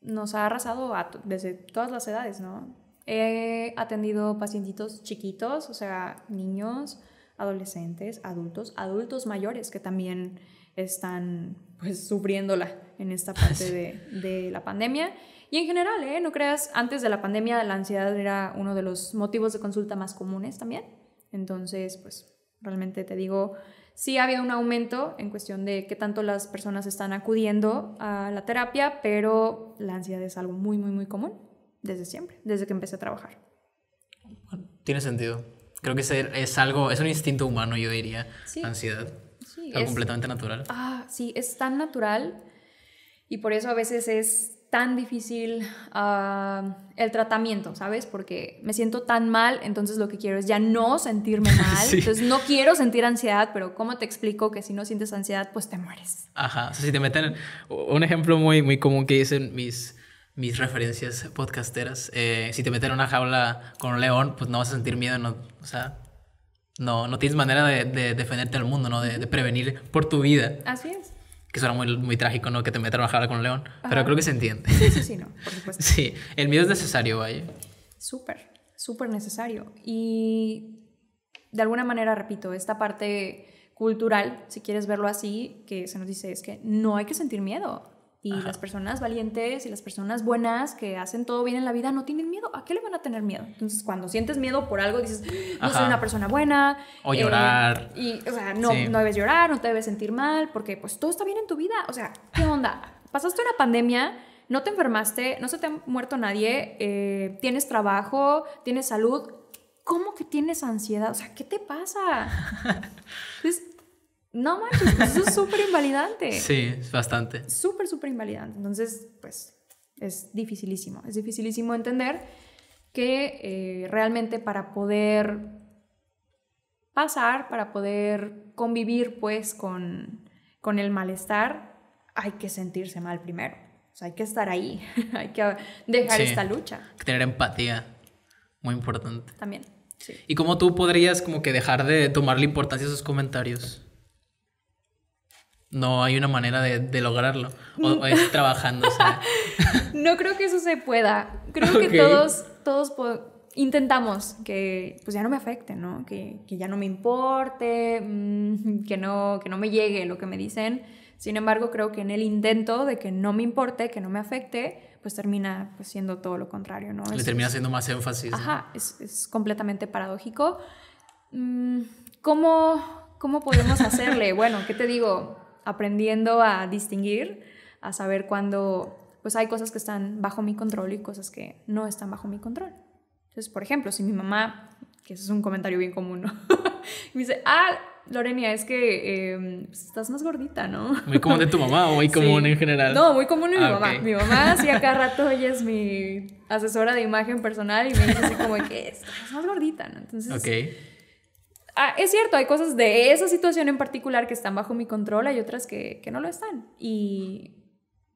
nos ha arrasado desde todas las edades, ¿no? He atendido pacientitos chiquitos, o sea, niños, adolescentes, adultos, adultos mayores que también están pues sufriéndola en esta parte de, de, la pandemia. Y en general, ¿eh? No creas, antes de la pandemia la ansiedad era uno de los motivos de consulta más comunes también. Entonces, pues realmente te digo, sí ha un aumento en cuestión de qué tanto las personas están acudiendo a la terapia, pero la ansiedad es algo muy, muy, muy común desde siempre, desde que empecé a trabajar. tiene sentido. Creo que es, algo, es un instinto humano, yo diría, ansiedad. Sí, algo es, completamente natural. Ah, sí, es tan natural y por eso a veces es tan difícil ah, el tratamiento, ¿sabes? Porque me siento tan mal, entonces lo que quiero es ya no sentirme mal. Entonces no quiero sentir ansiedad, pero ¿cómo te explico que si no sientes ansiedad, pues te mueres? Ajá, o sea, si te meten... Un ejemplo muy, muy común que dicen mis, mis referencias podcasteras, eh, si te meten en una jaula con un león, pues no vas a sentir miedo, no, o sea, no, no tienes manera de, defenderte al mundo, ¿no? De, de prevenir por tu vida. Así es que suena muy, muy trágico, ¿no? Que te metan a trabajar con un león, pero creo que se entiende. Sí, sí, sí, no, por supuesto. Sí, el miedo es necesario, vaya. Súper, súper necesario. Y de alguna manera, repito, esta parte cultural, si quieres verlo así, que se nos dice es que no hay que sentir miedo. Y las personas valientes y las personas buenas que hacen todo bien en la vida no tienen miedo. ¿A qué le van a tener miedo? Entonces, cuando sientes miedo por algo, dices, ah, no soy una persona buena. O eh, llorar. Y, o sea, no, no debes llorar, no te debes sentir mal, porque pues todo está bien en tu vida. O sea, ¿qué onda? Pasaste una pandemia, no te enfermaste, no se te ha muerto nadie, eh, tienes trabajo, tienes salud. ¿Cómo que tienes ansiedad? O sea, ¿qué te pasa? Entonces, no manches, pues eso es súper invalidante. Sí, es bastante. Súper, súper invalidante. Entonces, pues es dificilísimo. Es dificilísimo entender que eh, realmente para poder pasar, para poder convivir pues con, el malestar, hay que sentirse mal primero. O sea, hay que estar ahí, hay que dejar esta lucha. Tener empatía, muy importante. También. Sí. ¿Y cómo tú podrías como que dejar de tomarle importancia a esos comentarios? no hay una manera de, lograrlo. O, trabajando. no creo que eso se pueda. Creo que todos, todos intentamos que pues ya no me afecte, ¿no? Que, ya no me importe, mm, que, no, que no me llegue lo que me dicen. Sin embargo, creo que en el intento de que no me importe, que no me afecte, pues termina pues, siendo todo lo contrario, ¿no? Le termina haciendo más énfasis. Ajá, es, completamente paradójico. Mm, ¿Cómo, ¿Cómo podemos hacerle? bueno, ¿qué te digo? aprendiendo a distinguir, a saber cuándo pues hay cosas que están bajo mi control y cosas que no están bajo mi control. Entonces, por ejemplo, si mi mamá, que eso es un comentario bien común, me dice, ah, Lorena, es que em, pues, estás más gordita, ¿no? Muy común de tu mamá o muy común en general. No, muy común de mi ah, mamá. Mi mamá sí acá rato ella es mi asesora de imagen personal y me dice así como que estás más gordita, ¿no? Entonces, okay. Ah, es cierto, hay cosas de esa situación en particular que están bajo mi control, hay otras que, no lo están. Y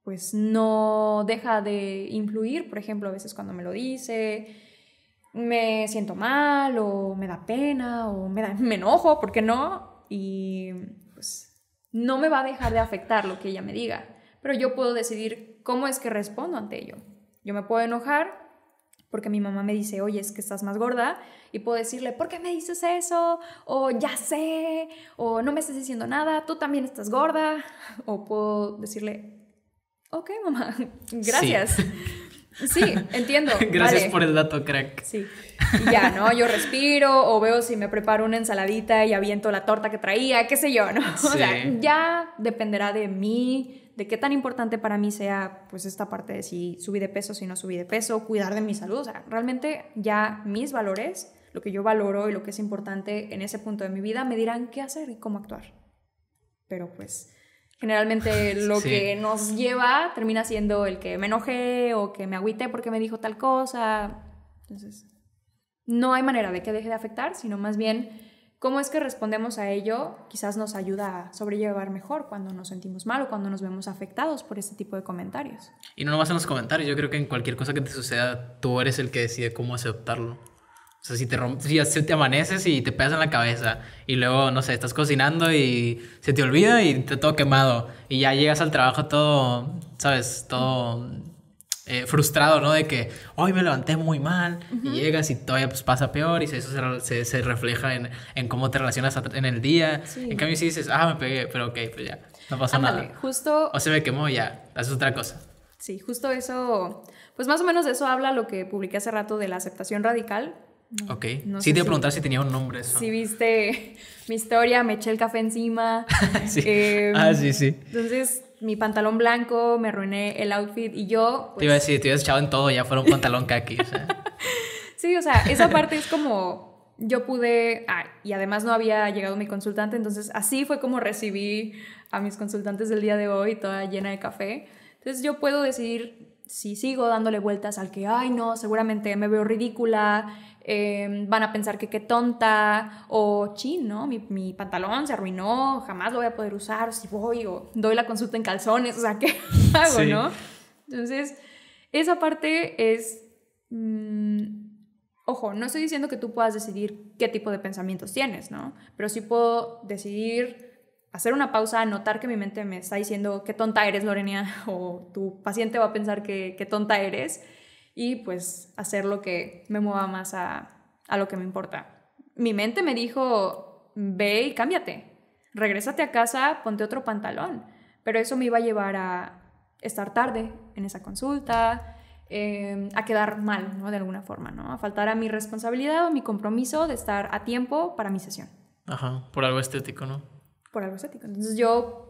pues no deja de influir, por ejemplo, a veces cuando me lo dice, me siento mal o me da pena o me, da, me enojo, ¿por qué no? Y pues no me va a dejar de afectar lo que ella me diga, pero yo puedo decidir cómo es que respondo ante ello. Yo me puedo enojar, porque mi mamá me dice, oye, es que estás más gorda, y puedo decirle, ¿por qué me dices eso? O ya sé, o no me estás diciendo nada, tú también estás gorda, o puedo decirle, ok, mamá, gracias. Sí. entiendo. Gracias por el dato, crack. Sí. ya, ¿no? Yo respiro o veo si me preparo una ensaladita y aviento la torta que traía, qué sé yo, ¿no? O sea, ya dependerá de mí, de qué tan importante para mí sea pues esta parte de si subí de peso, si no subí de peso, cuidar de mi salud, o sea, realmente ya mis valores, lo que yo valoro y lo que es importante en ese punto de mi vida, me dirán qué hacer y cómo actuar. Pero pues generalmente lo que nos lleva termina siendo el que me enojé o que me agüité porque me dijo tal cosa. Entonces, no hay manera de que deje de afectar, sino más bien cómo es que respondemos a ello quizás nos ayuda a sobrellevar mejor cuando nos sentimos mal o cuando nos vemos afectados por ese tipo de comentarios. Y no nomás en los comentarios, yo creo que en cualquier cosa que te suceda, tú eres el que decide cómo aceptarlo. O sea, si te, si te amaneces y te pegas en la cabeza y luego, no sé, estás cocinando y se te olvida y te todo quemado y ya llegas al trabajo todo, ¿sabes? Todo eh, frustrado, ¿no? De que hoy me levanté muy mal y llegas y todavía pues pasa peor y eso se, refleja en, cómo te relacionas en el día. En cambio si dices, ah, me pegué, pero ok, pues ya, no pasó nada. Justo... O se me quemó ya, es otra cosa. Sí, justo eso, pues más o menos eso habla lo que publiqué hace rato de la aceptación radical. ok. sí, te iba a preguntar si tenía un nombre eso. Si viste mi historia, me eché el café encima. sí. Em, ah, sí, sí. Entonces, mi pantalón blanco, me arruiné el outfit y yo... Te iba a pues decir, te echado en todo, ya fuera un pantalón kaki. sí, o sea, esa parte es como yo pude, ah, y además no había llegado mi consultante, entonces así fue como recibí a mis consultantes del día de hoy, toda llena de café. Entonces yo puedo decidir si sigo dándole vueltas al que, ay no, seguramente me veo ridícula, Em, van a pensar que qué tonta, o chino ¿no? Mi, mi, pantalón se arruinó, jamás lo voy a poder usar, si voy, o doy la consulta en calzones, o sea, ¿qué hago, no? Entonces, esa parte es... Mm, ojo, no estoy diciendo que tú puedas decidir qué tipo de pensamientos tienes, ¿no? Pero sí puedo decidir hacer una pausa, notar que mi mente me está diciendo qué tonta eres, Lorena, o tu paciente va a pensar que qué tonta eres, y pues hacer lo que me mueva más a, lo que me importa. Mi mente me dijo, ve y cámbiate, regrésate a casa, ponte otro pantalón, pero eso me iba a llevar a estar tarde en esa consulta, em, a quedar mal, ¿no? De alguna forma, ¿no? A faltar a mi responsabilidad o mi compromiso de estar a tiempo para mi sesión. Ajá, por algo estético, ¿no? Por algo estético. Entonces yo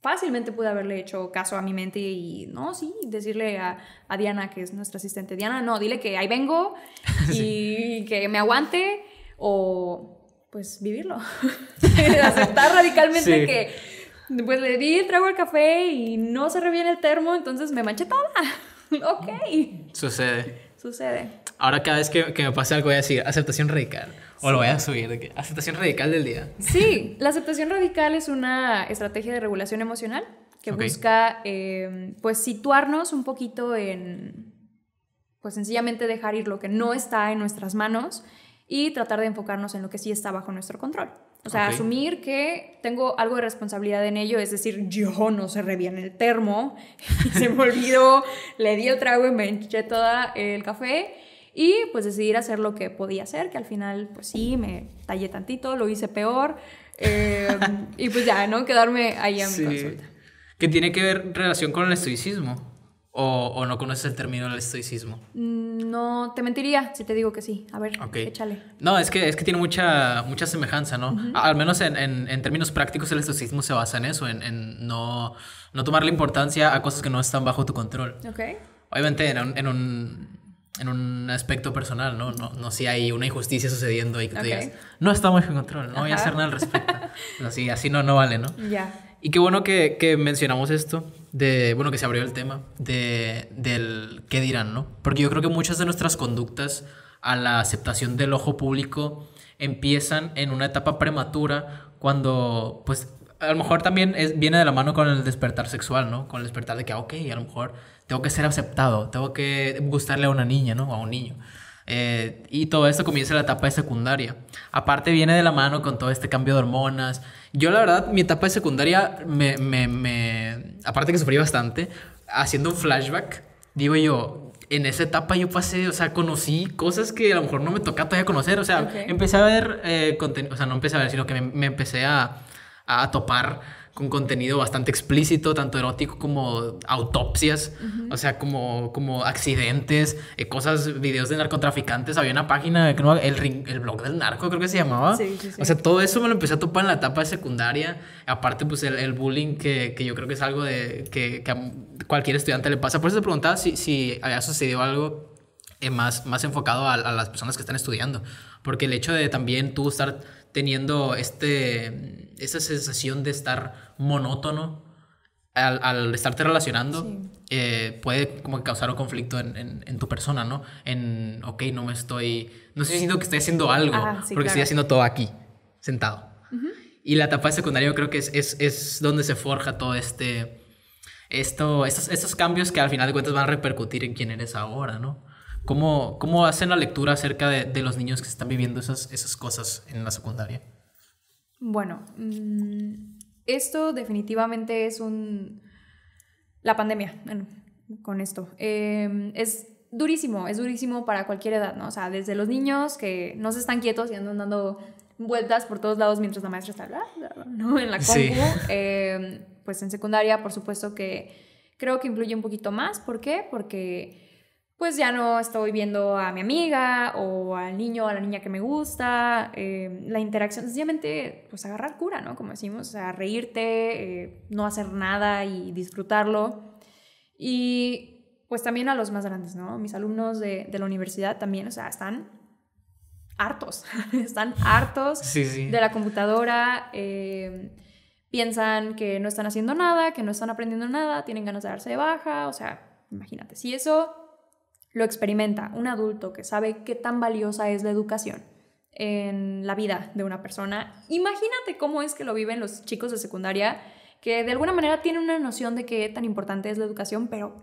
fácilmente pude haberle hecho caso a mi mente y, no, sí, decirle a, Diana, que es nuestra asistente, Diana, no, dile que ahí vengo y que me aguante o pues vivirlo, aceptar radicalmente que pues le di el trago al café y no se reviene el termo, entonces me manché toda. ok. Sucede sucede. Ahora cada vez que, me pase algo voy a decir aceptación radical. O lo voy a subir, de que, aceptación radical del día. Sí, la aceptación radical es una estrategia de regulación emocional que busca em, pues situarnos un poquito en, pues sencillamente dejar ir lo que no está en nuestras manos y tratar de enfocarnos en lo que sí está bajo nuestro control. O sea, asumir que tengo algo de responsabilidad en ello, es decir, yo no cerré bien el termo, se me olvidó, le di el trago y me enché toda el café y pues decidir hacer lo que podía hacer, que al final pues sí, me tallé tantito, lo hice peor em, y pues ya, ¿no? Quedarme ahí a mi consulta. Que tiene que ver relación con el estoicismo. ¿O, no conoces el término el estoicismo? Mm, no, te mentiría si te digo que sí. A ver, échale. No, es que, es que tiene mucha, mucha semejanza, ¿no? Al menos en, términos prácticos el estoicismo se basa en eso, en, no, no tomarle importancia a cosas que no están bajo tu control. Ok. Obviamente en un, en un, aspecto personal, ¿no? No, no si hay una injusticia sucediendo y que digas, no está bajo control, no voy a hacer nada al respecto. así, así no, no vale, ¿no? Ya. Y qué bueno que, que mencionamos esto de, bueno, que se abrió el tema, de, del qué dirán, ¿no? Porque yo creo que muchas de nuestras conductas a la aceptación del ojo público empiezan en una etapa prematura cuando, pues, a lo mejor también es, viene de la mano con el despertar sexual, ¿no? Con el despertar de que, ah, ok, a lo mejor tengo que ser aceptado, tengo que gustarle a una niña, ¿no? A un niño. Eh, y todo esto comienza en la etapa de secundaria. Aparte viene de la mano con todo este cambio de hormonas. Yo la verdad, mi etapa de secundaria, me, me, me... aparte que sufrí bastante, haciendo un flashback, digo yo, en esa etapa yo pasé, o sea, conocí cosas que a lo mejor no me tocaba todavía conocer. O sea, empecé a ver eh, contenido, o sea, no empecé a ver, sino que me, me empecé a, a topar con contenido bastante explícito, tanto erótico como autopsias, o sea, como, como accidentes, eh, cosas, videos de narcotraficantes. Había una página, el, el blog del narco creo que se llamaba. Sí, sí, O sea, todo eso me lo empecé a topar en la etapa de secundaria. Aparte, pues el, el bullying, que, que, yo creo que es algo de, que, que, a cualquier estudiante le pasa. Por eso te preguntaba si, si había sucedido algo eh, más, más enfocado a, a las personas que están estudiando. Porque el hecho de también tú estar teniendo este, esa sensación de estar monótono al, al estarte relacionando. Eh, puede como causar un conflicto en, en, tu persona, ¿no? En, ok, no me estoy, no estoy diciendo que estoy haciendo algo, porque estoy haciendo todo aquí, sentado. Y la etapa secundaria creo que es, es, es, donde se forja todo este, esto, estos cambios que al final de cuentas van a repercutir en quién eres ahora, ¿no? ¿Cómo, hacen la lectura acerca de, los niños que están viviendo esas, esas cosas en la secundaria? Bueno, mm, esto definitivamente es un... La pandemia, bueno, con esto. Em, es durísimo, es durísimo para cualquier edad, ¿no? O sea, desde los niños que no se están quietos y andan dando vueltas por todos lados mientras la maestra está, ¿no? En la compu. Em, pues en secundaria, por supuesto que creo que influye un poquito más. ¿Por qué? Porque pues ya no estoy viendo a mi amiga o al niño o a la niña que me gusta. Eh, la interacción, sencillamente, pues agarrar cura, ¿no? Como decimos, o sea, reírte, eh, no hacer nada y disfrutarlo. Y pues también a los más grandes, ¿no? Mis alumnos de, la universidad también, o sea, están hartos, están hartos de la computadora. Eh, piensan que no están haciendo nada, que no están aprendiendo nada, tienen ganas de darse de baja, o sea, imagínate, si eso lo experimenta un adulto que sabe qué tan valiosa es la educación en la vida de una persona, imagínate cómo es que lo viven los chicos de secundaria que de alguna manera tienen una noción de qué tan importante es la educación, pero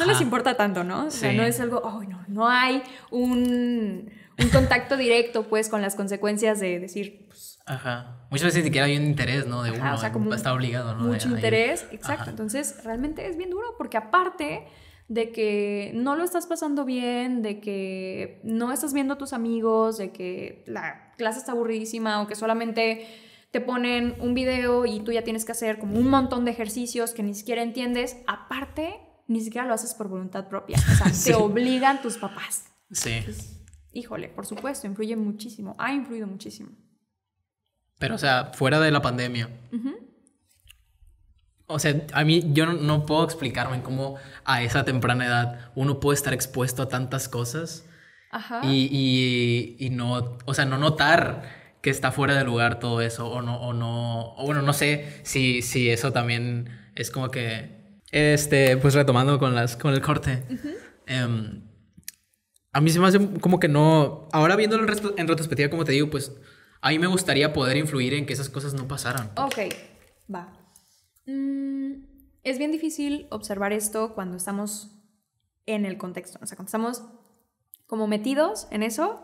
no les importa tanto, ¿no? O sea, no es algo, no, no hay un, contacto directo, pues, con las consecuencias de decir, pues... Ajá. Muchas veces ni siquiera hay un interés, ¿no? De uno, o sea, está obligado, ¿no? Mucho interés, exacto. Entonces, realmente es bien duro porque aparte de que no lo estás pasando bien, de que no estás viendo a tus amigos, de que la clase está aburridísima o que solamente te ponen un video y tú ya tienes que hacer como un montón de ejercicios que ni siquiera entiendes, aparte ni siquiera lo haces por voluntad propia, o sea, te obligan tus papás. Sí. híjole, por supuesto, influye muchísimo, ha influido muchísimo. Pero o sea, fuera de la pandemia, o sea, a mí yo no, puedo explicarme cómo a esa temprana edad uno puede estar expuesto a tantas cosas Ajá. Y, y, y, no, o sea, no notar que está fuera de lugar todo eso o no, o no, o bueno, no sé si, si eso también es como que, este, pues retomando con, las, con el corte, em, a mí se me hace como que no, ahora viéndolo en, en retrospectiva, como te digo, pues a mí me gustaría poder influir en que esas cosas no pasaran. Ok, va. Mm, es bien difícil observar esto cuando estamos en el contexto. O sea, cuando estamos como metidos en eso,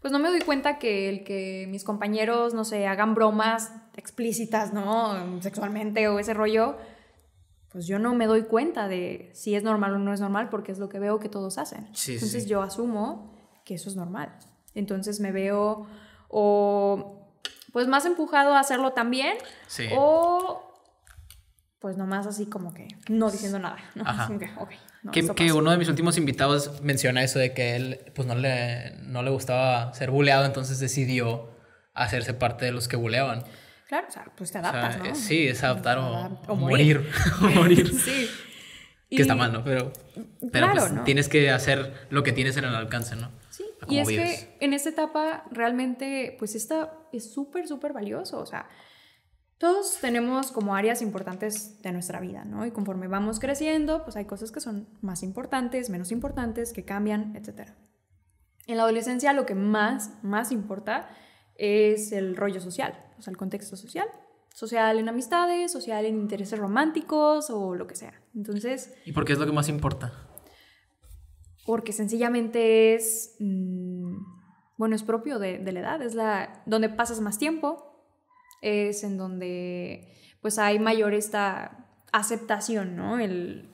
pues no me doy cuenta que el que mis compañeros, no sé, hagan bromas explícitas, ¿no? Sexualmente o ese rollo, pues yo no me doy cuenta de si es normal o no es normal porque es lo que veo que todos hacen. Entonces yo asumo que eso es normal. Entonces me veo o pues más empujado a hacerlo también o pues nomás así como que no diciendo nada. ¿no? que, uno de mis últimos invitados menciona eso de que él pues no le, no le gustaba ser buleado, entonces decidió hacerse parte de los que buleaban. Claro, o sea, pues te adaptas, ¿no? Eh, sí, es adaptar o, morir. morir. morir. sí. Que está mal, ¿no? Pero, pues, tienes que hacer lo que tienes en el alcance, ¿no? Sí, y es que en esta etapa realmente, pues esta es súper, súper valioso. O sea, todos tenemos como áreas importantes de nuestra vida, ¿no? Y conforme vamos creciendo, pues hay cosas que son más importantes, menos importantes, que cambian, etc. En la adolescencia lo que más, más importa es el rollo social, o sea, el contexto social. Social en amistades, social en intereses románticos o lo que sea. Entonces... ¿Y por qué es lo que más importa? Porque sencillamente es... Mm, bueno, es propio de, de la edad, es la, donde pasas más tiempo, es en donde pues hay mayor esta aceptación, ¿no? El,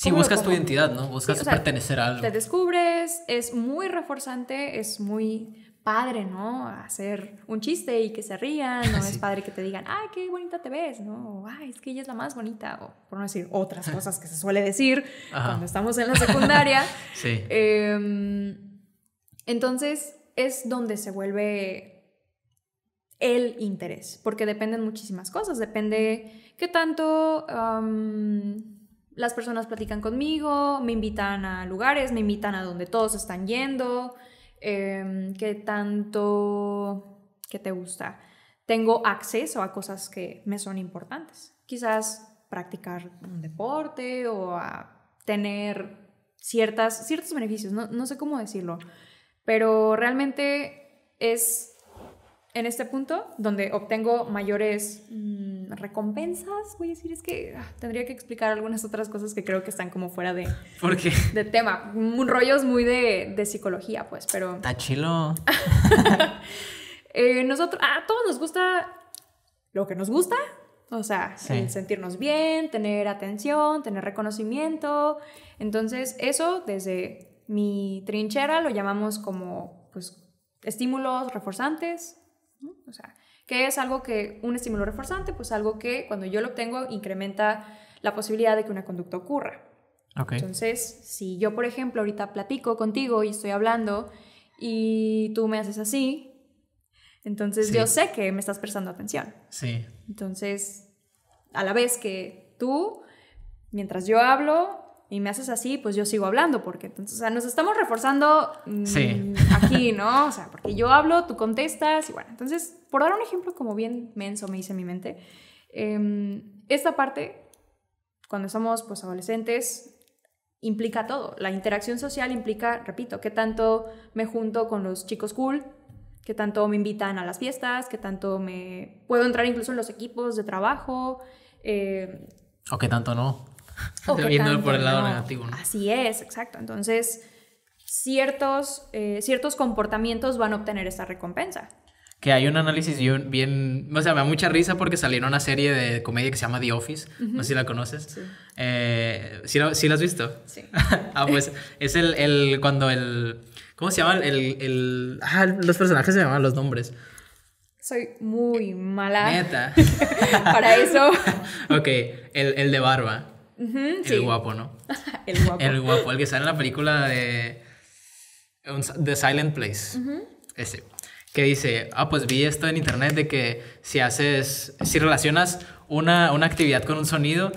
Sí, buscas tu identidad, ¿no? Buscas pertenecer a algo. Te descubres, es muy reforzante, es muy padre, ¿no? Hacer un chiste y que se rían, ¿no? Es padre que te digan, ay, qué bonita te ves, ¿no? ay, es que ella es la más bonita, o por no decir otras cosas que se suele decir cuando estamos en la secundaria. sí. Em, entonces es donde se vuelve el interés, porque dependen muchísimas cosas, depende qué tanto las personas platican conmigo, me invitan a lugares, me invitan a donde todos están yendo, em, qué tanto, que te gusta. Tengo acceso a cosas que me son importantes, quizás practicar un deporte o a tener ciertas, ciertos beneficios, no sé cómo decirlo, pero realmente es en este punto donde obtengo mayores mm, recompensas, voy a decir, es que ah, tendría que explicar algunas otras cosas que creo que están como fuera de, ¿Por de tema. Mm, rollos muy de, psicología, pues, pero... Está chilo. Eh, nosotros, a todos nos gusta lo que nos gusta, o sea, sentirnos bien, tener atención, tener reconocimiento. Entonces, eso desde mi trinchera lo llamamos como, pues, estímulos reforzantes o sea, que es algo que, un estímulo reforzante, pues algo que cuando yo lo obtengo incrementa la posibilidad de que una conducta ocurra. Entonces, si yo, por ejemplo, ahorita platico contigo y estoy hablando y tú me haces así, entonces yo sé que me estás prestando atención. Sí. Entonces, a la vez que tú, mientras yo hablo, y me haces así, pues yo sigo hablando, porque entonces, o sea, nos estamos reforzando mm, aquí, ¿no? O sea, porque yo hablo, tú contestas, y bueno, entonces, por dar un ejemplo como bien menso me hice en mi mente, em, esta parte, cuando somos pues adolescentes, implica todo. La interacción social implica, repito, qué tanto me junto con los chicos cool, qué tanto me invitan a las fiestas, qué tanto me puedo entrar incluso en los equipos de trabajo. Eh, o qué tanto no. por el lado negativo. Así es, exacto. Entonces, ciertos, eh, ciertos comportamientos van a obtener esta recompensa. Que hay un análisis bien, o sea, me da mucha risa porque salieron una serie de comedia que se llama The Office, no sé si la conoces. Eh, sí. la, has visto? Sí. ah, pues es el, cuando el, ¿cómo se llama? El, ah, los personajes se llaman los nombres. Soy muy mala. para eso. ok, el, el de barba el guapo, ¿no? el guapo. El guapo, el que sale en la película de The Silent Place. Ese. Que dice, ah, pues vi esto en internet de que si haces, si relacionas una, una actividad con un sonido,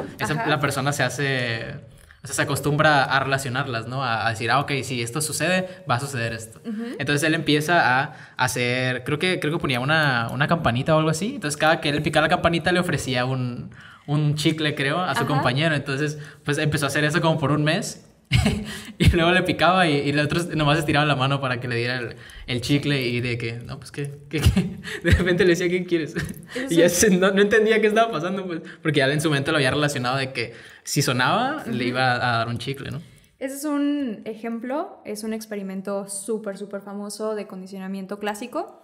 la persona se hace, o sea, se acostumbra a relacionarlas, ¿no? A, decir, ah, ok, si esto sucede, va a suceder esto. Entonces él empieza a hacer, creo que, creo que ponía una, una campanita o algo así, entonces cada que él picaba la campanita le ofrecía un, un chicle, creo, a su compañero. Entonces, pues empezó a hacer eso como por un mes. y luego le picaba y, y los otros nomás estiraba la mano para que le diera el, chicle y de que, no, pues que, de repente le decía, quién quieres? y ya no, entendía qué estaba pasando, pues, porque ya en su mente lo había relacionado de que si sonaba, le iba a, dar un chicle, ¿no? Ese es un ejemplo, es un experimento súper, súper famoso de condicionamiento clásico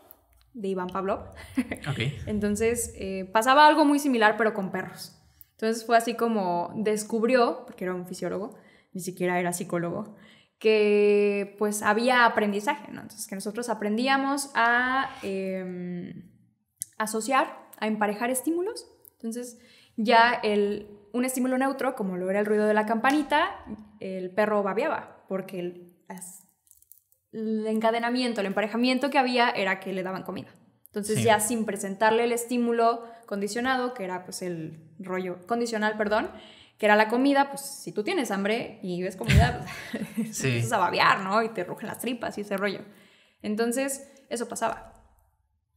de Iván pablo Entonces eh, pasaba algo muy similar, pero con perros. Entonces fue así como descubrió, porque era un fisiólogo, ni siquiera era psicólogo, que pues había aprendizaje, ¿no? Entonces que nosotros aprendíamos a em, asociar, a emparejar estímulos. Entonces ya el, un estímulo neutro, como lo era el ruido de la campanita, el perro babeaba, porque el, el encadenamiento, el emparejamiento que había era que le daban comida. Entonces ya sin presentarle el estímulo condicionado, que era pues el rollo condicional, perdón, que era la comida, pues si tú tienes hambre y ves comida, pues, empiezas a babear, ¿no? Y te rugen las tripas y ese rollo. Entonces, eso pasaba.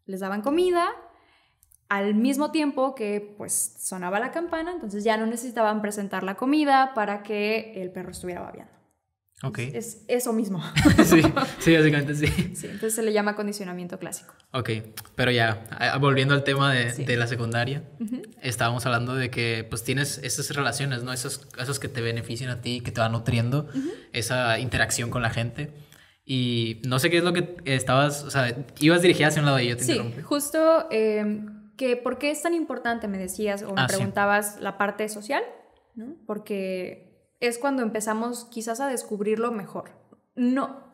Les daban comida al mismo tiempo que pues sonaba la campana, entonces ya no necesitaban presentar la comida para que el perro estuviera babeando. Okay. Es, eso mismo. sí, básicamente sí. sí. Entonces se le llama condicionamiento clásico. Ok, pero ya, volviendo al tema de, de la secundaria, estábamos hablando de que pues tienes esas relaciones, ¿no? Esas, que te benefician a ti, que te van nutriendo, esa interacción con la gente. Y no sé qué es lo que estabas, o sea, ibas dirigida hacia un lado y yo te sí, justo em, que por qué es tan importante, me decías, o me ah, preguntabas la parte social, ¿no? Porque es cuando empezamos quizás a descubrirlo mejor. No,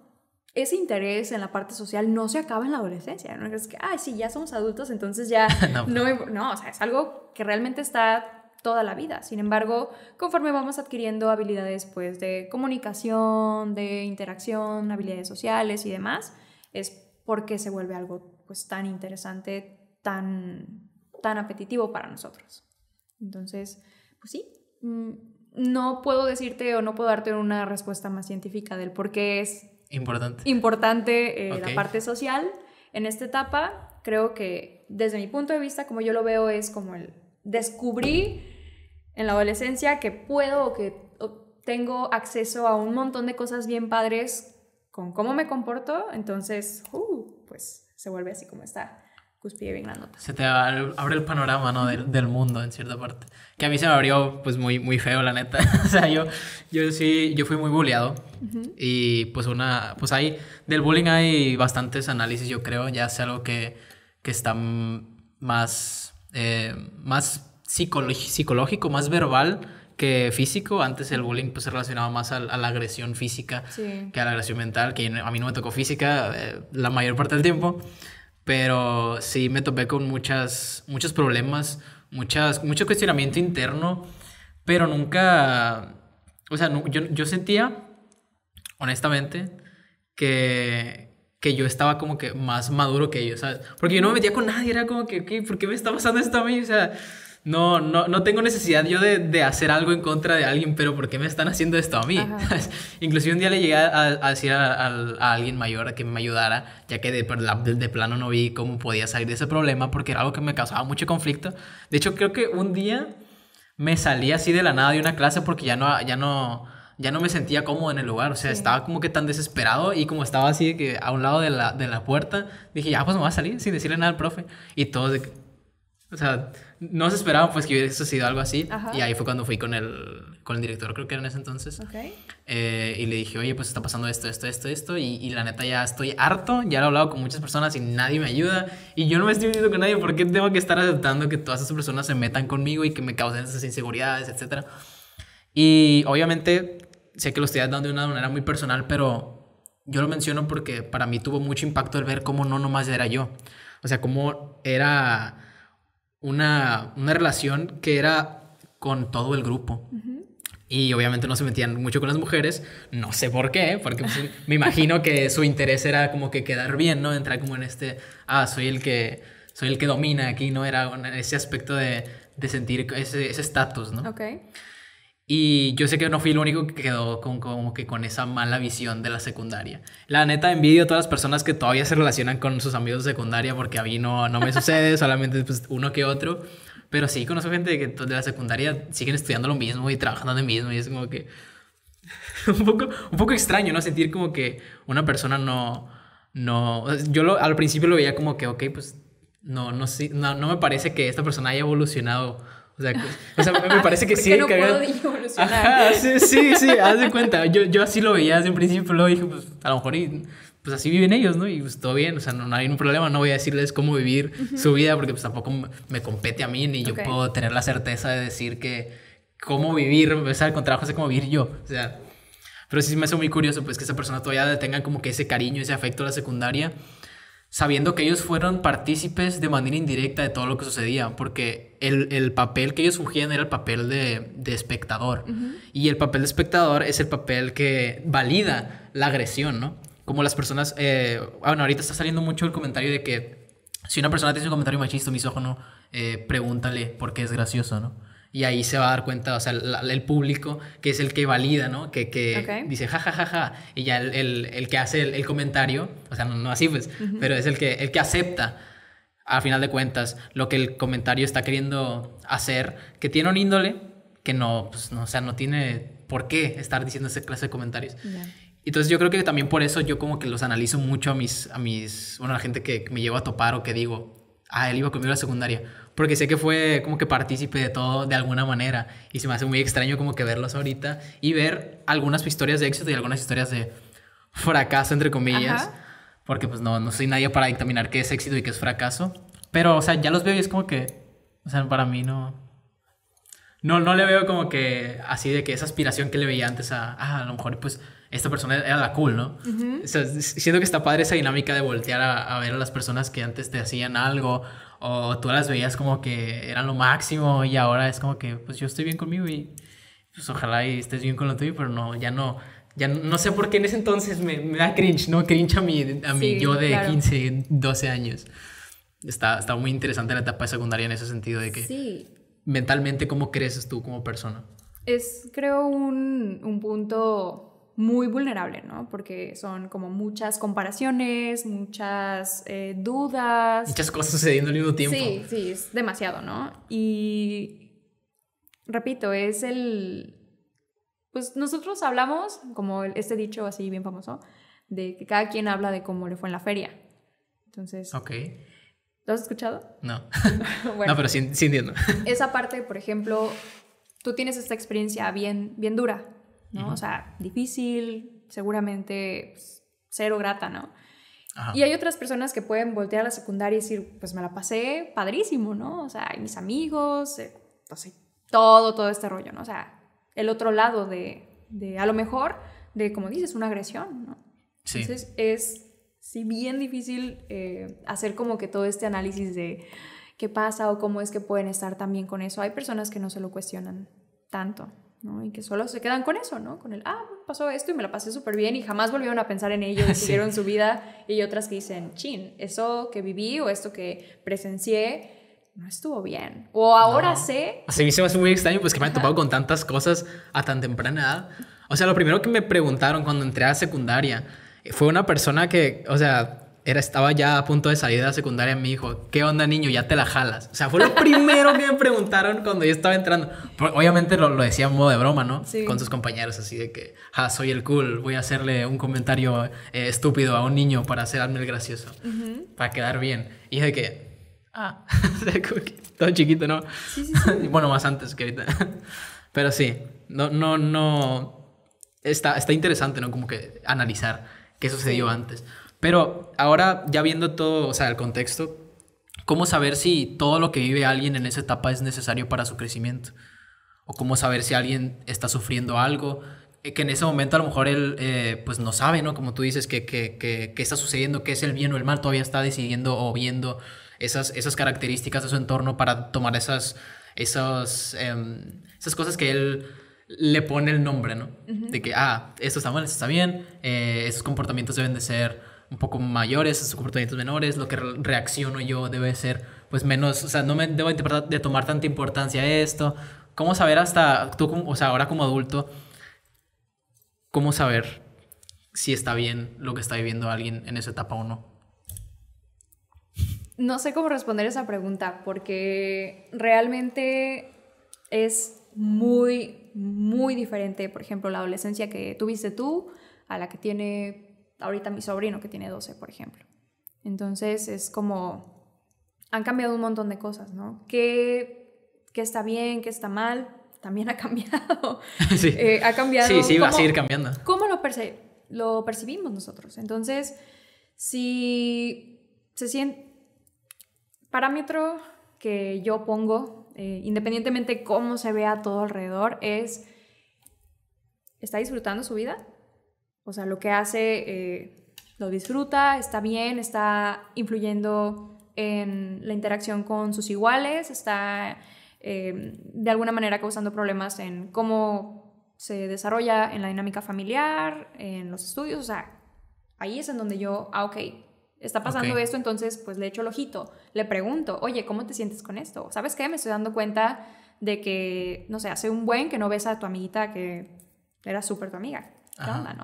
ese interés en la parte social no se acaba en la adolescencia, no es que, ay, sí, ya somos adultos, entonces ya no. no, o sea, es algo que realmente está toda la vida. Sin embargo, conforme vamos adquiriendo habilidades pues de comunicación, de interacción, habilidades sociales y demás, es porque se vuelve algo pues tan interesante, tan tan apetitivo para nosotros. Entonces, pues sí, mm, no puedo decirte o no puedo darte una respuesta más científica del por qué es importante, eh, la parte social en esta etapa. Creo que desde mi punto de vista, como yo lo veo, es como el descubrí en la adolescencia que puedo o que tengo acceso a un montón de cosas bien padres con cómo me comporto, entonces, uh, pues se vuelve así como está pues. Se te abre el panorama, ¿no? Del, mundo, en cierta parte. Que a mí se me abrió, pues, muy, muy feo, la neta. o sea, yo, yo sí, yo fui muy bulleado. Y, pues, una... Pues hay... Del bullying hay bastantes análisis, yo creo. Ya sea algo que, que está más... Eh, más psicológico, más verbal que físico. Antes el bullying pues, se relacionaba más a, la agresión física que a la agresión mental, que a mí no me tocó física eh, la mayor parte del tiempo. Pero sí me topé con muchas, muchos problemas, muchas, mucho cuestionamiento interno, pero nunca, o sea, yo, yo sentía, honestamente, que, que yo estaba como que más maduro que ellos, ¿sabes? Porque yo no me metía con nadie, era como que, okay, ¿por qué me está pasando esto a mí? O sea, no, no, tengo necesidad yo de, hacer algo en contra de alguien, pero ¿por qué me están haciendo esto a mí? incluso un día le llegué a, decir a, alguien mayor que me ayudara, ya que de, de, plano no vi cómo podía salir de ese problema porque era algo que me causaba mucho conflicto. De hecho, creo que un día me salí así de la nada de una clase porque ya no, ya no, ya no me sentía cómodo en el lugar. O sea, estaba como que tan desesperado y como estaba así que a un lado de la, de la puerta, dije, ya, pues me voy a salir sin decirle nada al profe. Y todos de o sea, no se esperaban pues que hubiera sido algo así. Y ahí fue cuando fui con el, con el director, creo que era en ese entonces. Eh, y le dije, oye, pues está pasando esto, esto, esto, esto. Y, y, la neta ya estoy harto, ya lo he hablado con muchas personas y nadie me ayuda. Y yo no me estoy uniendo con nadie, ¿por qué tengo que estar aceptando que todas esas personas se metan conmigo y que me causen esas inseguridades, etcétera? Y obviamente sé que lo estoy dando de una manera muy personal, pero yo lo menciono porque para mí tuvo mucho impacto el ver cómo no nomás era yo. O sea, cómo era una, relación que era con todo el grupo. Y obviamente no se metían mucho con las mujeres, no sé por qué, porque pues, me imagino que su interés era como que quedar bien, ¿no? Entrar como en este, ah, soy el que, soy el que domina aquí, ¿no? Era ese aspecto de, de sentir ese estatus, ¿no? Ok. Y yo sé que no fui el único que quedó con, como que con esa mala visión de la secundaria. La neta, envidio a todas las personas que todavía se relacionan con sus amigos de secundaria, porque a mí no, no me sucede, solamente pues, uno que otro. Pero sí, conozco gente que de la secundaria siguen estudiando lo mismo y trabajando lo mismo, y es como que. un, poco, un poco extraño, ¿no? Sentir como que una persona no. no yo lo, al principio lo veía como que, ok, pues no, no, no, no me parece que esta persona haya evolucionado o sea, o sea me ah, parece que sí. No Ajá, sí, sí, sí, haz de cuenta. Yo, yo así lo veía desde un principio, luego dije, pues a lo mejor pues así viven ellos, ¿no? Y pues todo bien, o sea, no, hay ningún problema, no voy a decirles cómo vivir su vida porque pues tampoco me compete a mí ni yo puedo tener la certeza de decir que cómo vivir, o sea, con trabajo sé cómo vivir yo, o sea, pero sí me hace muy curioso pues que esa persona todavía tenga como que ese cariño, ese afecto a la secundaria sabiendo que ellos fueron partícipes de manera indirecta de todo lo que sucedía, porque el, papel que ellos fungían era el papel de, espectador, y el papel de espectador es el papel que valida la agresión, ¿no? Como las personas, eh, ah, bueno, ahorita está saliendo mucho el comentario de que si una persona tiene un comentario machista, misógino, eh, pregúntale por qué es gracioso, ¿no? Y ahí se va a dar cuenta, o sea, el público que es el que valida, ¿no? Que, dice ja, ja, ja, ja. Y ya el, que hace el, comentario, o sea, no, así pues, pero es el que, el que acepta al final de cuentas, lo que el comentario está queriendo hacer, que tiene un índole que no, pues, no o sea, no tiene por qué estar diciendo esa clase de comentarios. Y Entonces yo creo que también por eso yo como que los analizo mucho a mis, a mis, bueno, a la gente que, me llevo a topar o que digo, ah, él iba conmigo a la secundaria, porque sé que fue como que partícipe de todo de alguna manera y se me hace muy extraño como que verlos ahorita y ver algunas historias de éxito y algunas historias de fracaso, entre comillas, porque pues no, no soy nadie para dictaminar qué es éxito y qué es fracaso, pero o sea, ya los veo y es como que, o sea, para mí no... No, no le veo como que así de que esa aspiración que le veía antes a, ah, a lo mejor pues esta persona era la cool, ¿no? o sea, siento que está padre esa dinámica de voltear a, a, ver a las personas que antes te hacían algo o tú las veías como que eran lo máximo y ahora es como que pues yo estoy bien conmigo y pues ojalá y estés bien con lo tuyo, pero no, ya no. Ya no, sé por qué en ese entonces me, da cringe, ¿no? Cringe a mi, a mi yo de 15, 12 años. Está, está muy interesante la etapa de secundaria en ese sentido de que mentalmente cómo creces tú como persona. Es creo un, un punto muy vulnerable, ¿no? Porque son como muchas comparaciones, muchas eh, dudas. Muchas cosas sucediendo al mismo tiempo. Sí, sí, es demasiado, ¿no? Y repito, es el... Pues nosotros hablamos, como este dicho así bien famoso, de que cada quien habla de cómo le fue en la feria. Entonces... Ok. ¿Lo has escuchado? No. no, pero sí, entiendo. esa parte, por ejemplo, tú tienes esta experiencia bien, bien dura ¿no? O sea, difícil, seguramente pues, cero grata, ¿no? Y hay otras personas que pueden voltear a la secundaria y decir, pues me la pasé padrísimo, ¿no? O sea, y mis amigos, eh, pues, todo, todo este rollo, ¿no? O sea, el otro lado de, a lo mejor, de, como dices, una agresión, ¿no? Entonces es, si bien difícil eh, hacer como que todo este análisis de qué pasa o cómo es que pueden estar también con eso. Hay personas que no se lo cuestionan tanto. Y que solo se quedan con eso, ¿no? Con el, ah, pasó esto y me la pasé súper bien y jamás volvieron a pensar en ello y siguieron su vida. Y otras que dicen, chin, eso que viví o esto que presencié no estuvo bien. O ahora sé. Así mí se me hace muy extraño, pues que me han topado con tantas cosas a tan temprana edad. O sea, lo primero que me preguntaron cuando entré a secundaria fue una persona que, o sea, era, estaba ya a punto de salir de la secundaria y me dijo, ¿qué onda niño? Ya te la jalas. O sea, fue lo primero que me preguntaron cuando yo estaba entrando. obviamente lo, lo, decía en modo de broma, ¿no? Con sus compañeros, así de que, ah, soy el cool, voy a hacerle un comentario eh, estúpido a un niño para hacerme el gracioso, para quedar bien. Y de que, ah, todo chiquito, ¿no? Sí, sí, bueno, más antes que ahorita. Pero sí, no, no, no. Está, está interesante, ¿no? Como que analizar qué sucedió antes. Pero ahora, ya viendo todo, o sea, el contexto, ¿cómo saber si todo lo que vive alguien en esa etapa es necesario para su crecimiento? ¿O cómo saber si alguien está sufriendo algo? Eh, que en ese momento a lo mejor él eh, pues no sabe, ¿no? Como tú dices, que, que, que, está sucediendo, qué es el bien o el mal, todavía está decidiendo o viendo esas, esas características de su entorno para tomar esas, esas, em, esas cosas que él le pone el nombre, ¿no? De que, ah, esto está mal, esto está bien, eh, esos comportamientos deben de ser un poco mayores, a sus comportamientos menores, lo que reacciono yo debe ser pues menos, o sea, no me debo de tomar tanta importancia a esto. ¿Cómo saber hasta tú, o sea, ahora como adulto, cómo saber si está bien lo que está viviendo alguien en esa etapa o no? No sé cómo responder esa pregunta porque realmente es muy, muy diferente, por ejemplo, la adolescencia que tuviste tú a la que tiene ahorita mi sobrino que tiene 12, por ejemplo. Entonces es como, han cambiado un montón de cosas, ¿no? ¿Qué, está bien, qué está mal? También ha cambiado. Eh, ha cambiado. Sí, sí, va a seguir cambiando. ¿Cómo lo, percibimos nosotros? Entonces, si se siente... Parámetro que yo pongo, eh, independientemente cómo se vea todo alrededor, es, ¿está disfrutando su vida? O sea, lo que hace eh, lo disfruta, está bien, está influyendo en la interacción con sus iguales, está eh, de alguna manera causando problemas en cómo se desarrolla en la dinámica familiar, en los estudios, o sea, ahí es en donde yo, ah, ok, está pasando esto, entonces pues le echo el ojito, le pregunto, oye, ¿cómo te sientes con esto? ¿Sabes qué? Me estoy dando cuenta de que, no sé, hace un buen que no ves a tu amiguita que era súper tu amiga.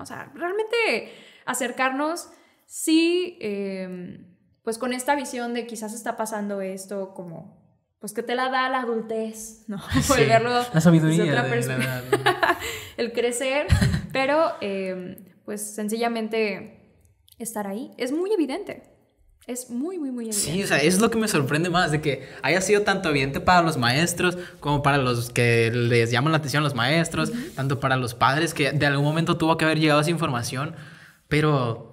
O sea, realmente acercarnos, sí, em, pues con esta visión de quizás está pasando esto como pues que te la da la adultez, ¿no? la sabiduría de la persona, el crecer, pero em, pues sencillamente estar ahí. Es muy evidente. Es muy, muy, muy Sí, o sea, es lo que me sorprende más, de que haya sido tanto evidente para los maestros como para los que les llaman la atención los maestros, tanto para los padres, que de algún momento tuvo que haber llegado esa información, pero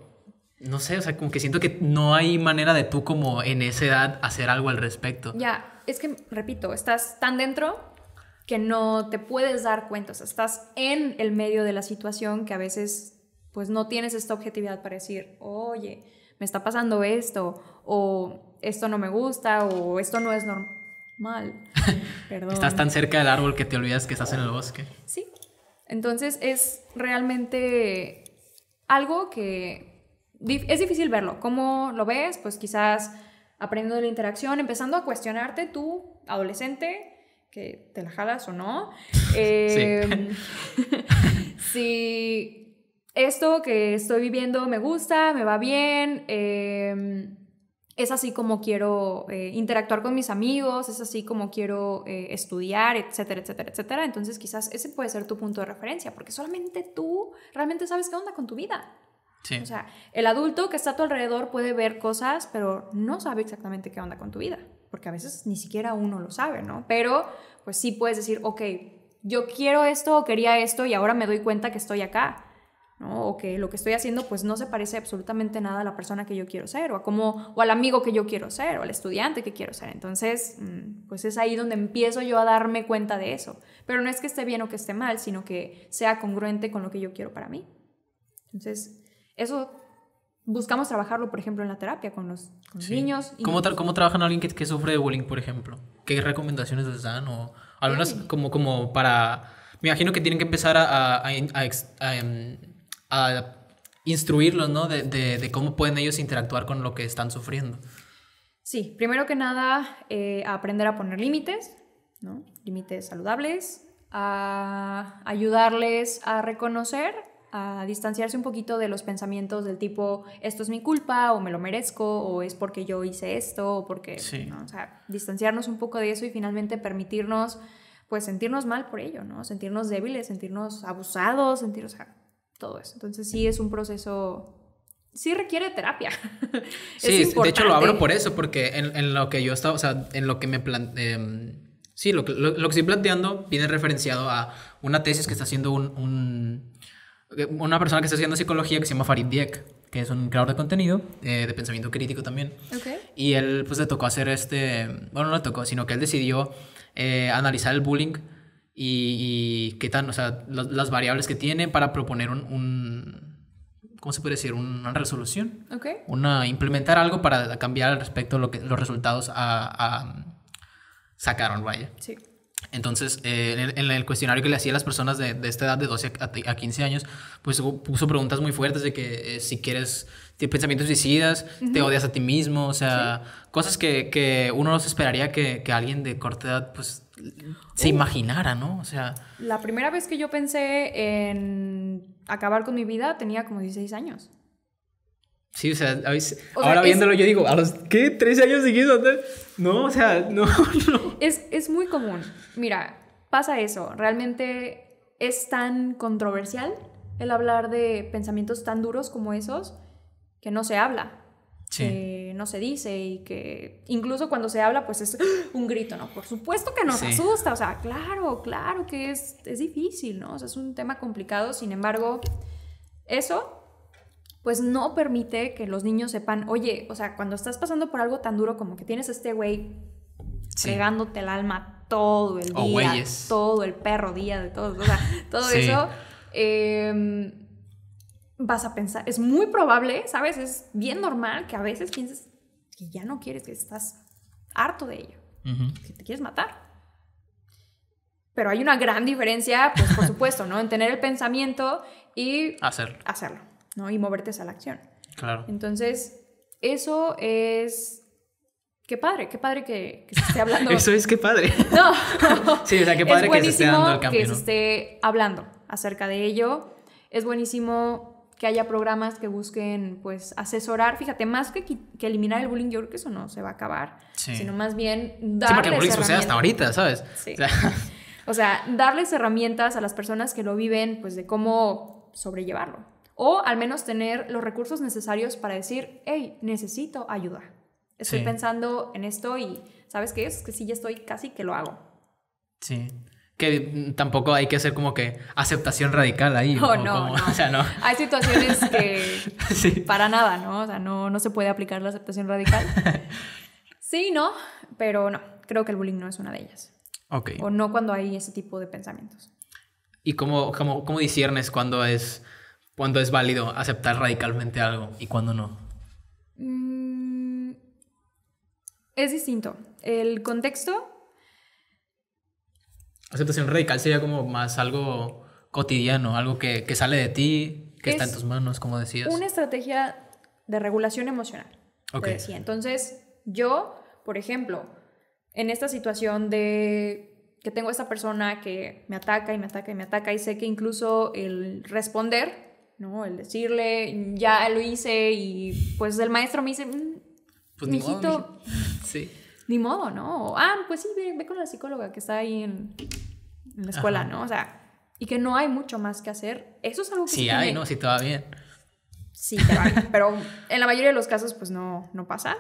no sé, o sea, como que siento que no hay manera de tú como en esa edad hacer algo al respecto. Ya, es que, repito, estás tan dentro que no te puedes dar cuenta, o estás en el medio de la situación que a veces pues no tienes esta objetividad para decir, oye, me está pasando esto, o esto no me gusta, o esto no es normal. Perdón. estás tan cerca del árbol que te olvidas que estás en el bosque. Sí. Entonces es realmente algo que es difícil verlo. ¿Cómo lo ves? Pues quizás aprendiendo de la interacción, empezando a cuestionarte tú, adolescente, que te la jalas o no. sí. Em, esto que estoy viviendo me gusta, me va bien, em, es así como quiero eh, interactuar con mis amigos, es así como quiero eh, estudiar, etcétera, etcétera, etcétera. Entonces quizás ese puede ser tu punto de referencia, porque solamente tú realmente sabes qué onda con tu vida. Sí. O sea, el adulto que está a tu alrededor puede ver cosas, pero no sabe exactamente qué onda con tu vida, porque a veces ni siquiera uno lo sabe, ¿no? Pero pues sí puedes decir, ok, yo quiero esto o quería esto y ahora me doy cuenta que estoy acá o que lo que estoy haciendo pues no se parece absolutamente nada a la persona que yo quiero ser, o, a o al amigo que yo quiero ser, o al estudiante que quiero ser. Entonces, mm, pues es ahí donde empiezo yo a darme cuenta de eso. Pero no es que esté bien o que esté mal, sino que sea congruente con lo que yo quiero para mí. Entonces, eso buscamos trabajarlo, por ejemplo, en la terapia con los, niños. ¿Cómo, ¿Cómo trabajan alguien que, que, sufre de bullying, por ejemplo? ¿Qué recomendaciones les dan? O algunas como, como para... Me imagino que tienen que empezar a, a, em, a instruirlos, ¿no? De, cómo pueden ellos interactuar con lo que están sufriendo. Sí, primero que nada, eh, aprender a poner límites, ¿no? Límites saludables, a ayudarles a reconocer, a distanciarse un poquito de los pensamientos del tipo, esto es mi culpa, o me lo merezco, o es porque yo hice esto, o porque... Sí. O sea, distanciarnos un poco de eso y finalmente permitirnos, pues, sentirnos mal por ello, ¿no? Sentirnos débiles, sentirnos abusados, sentirnos todo eso. Entonces sí es un proceso, sí requiere terapia. sí, de hecho lo hablo por eso, porque en, lo que yo estaba, o sea, en lo que me planteé... Em, sí, lo, lo, que estoy planteando viene referenciado a una tesis que está haciendo un, una persona que está haciendo psicología que se llama Farid Dieck, que es un creador de contenido, eh, de pensamiento crítico también. Y él, pues, le tocó hacer este, bueno, no le tocó, sino que él decidió eh, analizar el bullying y, qué tal o sea, las, variables que tiene para proponer un, un ¿cómo se puede decir? Una resolución. Ok. Una, implementar algo para cambiar al respecto lo que, los resultados a, a sacaron, vaya. Sí. Entonces, eh, en, el, cuestionario que le hacía a las personas de, de esta edad, de 12 a, 15 años, pues puso preguntas muy fuertes de que eh, si quieres, tienes pensamientos suicidas, te odias a ti mismo, o sea, cosas que, que, uno no se esperaría que, que alguien de corta edad, pues, se uh. imaginara, ¿no? O sea... La primera vez que yo pensé en acabar con mi vida tenía como 16 años. Sí, o sea, ahora viéndolo yo digo, ¿a los qué? ¿13 años seguidos? No, o sea, no, no. Es, es muy común. Mira, pasa eso. Realmente es tan controversial el hablar de pensamientos tan duros como esos que no se habla. Sí. Eh, no se dice y que incluso cuando se habla pues es un grito, ¿no? Por supuesto que nos asusta, o sea, claro, claro que es, difícil, ¿no? O sea, es un tema complicado, sin embargo, eso pues no permite que los niños sepan, oye, o sea, cuando estás pasando por algo tan duro como que tienes este güey fregándote el alma todo el día, todo el perro día, de todos. o sea, todo eso, em, vas a pensar, es muy probable, ¿sabes? Es bien normal que a veces pienses, que ya no quieres, que estás harto de ello, que te quieres matar. Pero hay una gran diferencia, pues por supuesto, ¿no? En tener el pensamiento y hacerlo. Hacerlo, ¿no? Y moverte a la acción. Claro. Entonces, eso es qué padre, qué padre que, se esté hablando. Eso es qué padre. No. sí, o sea, qué padre que se esté dando el Que se esté hablando acerca de ello. Es buenísimo que haya programas que busquen, pues, asesorar. Fíjate, más que, eliminar el bullying, yo creo que eso no se va a acabar, sino más bien darles Sí, hasta ahorita, ¿sabes? O, sea. darles herramientas a las personas que lo viven, pues, de cómo sobrellevarlo. O al menos tener los recursos necesarios para decir, hey, necesito ayuda. Estoy pensando en esto y, ¿sabes qué? Es que sí, ya estoy casi que lo hago. Sí que tampoco hay que hacer como que aceptación radical ahí. Oh, no, no, O sea, no. Hay situaciones que para nada, ¿no? O sea, no, se puede aplicar la aceptación radical. sí, ¿no? Pero no, creo que el bullying no es una de ellas. Ok. O no cuando hay ese tipo de pensamientos. ¿Y cómo, cómo, cómo disiernes cuando es, cuando es válido aceptar radicalmente algo y cuando no? Mm, es distinto. El contexto Aceptación radical sería como más algo cotidiano, algo que, sale de ti, que está en tus manos, como decías. Una estrategia de regulación emocional. Ok. Entonces, yo, por ejemplo, en esta situación de que tengo a esta persona que me ataca y me ataca y me ataca y sé que incluso el responder, ¿no? El decirle, ya lo hice y pues el maestro me dice, mm, pues mijito, sí ni modo, ¿no? ah, pues sí, ve, con la psicóloga que está ahí en, la escuela, ¿no? O sea, y que no hay mucho más que hacer. Eso es algo que... Sí, hay, ¿no? Sí, está bien. Sí, claro, pero en la mayoría de los casos pues no, no pasa.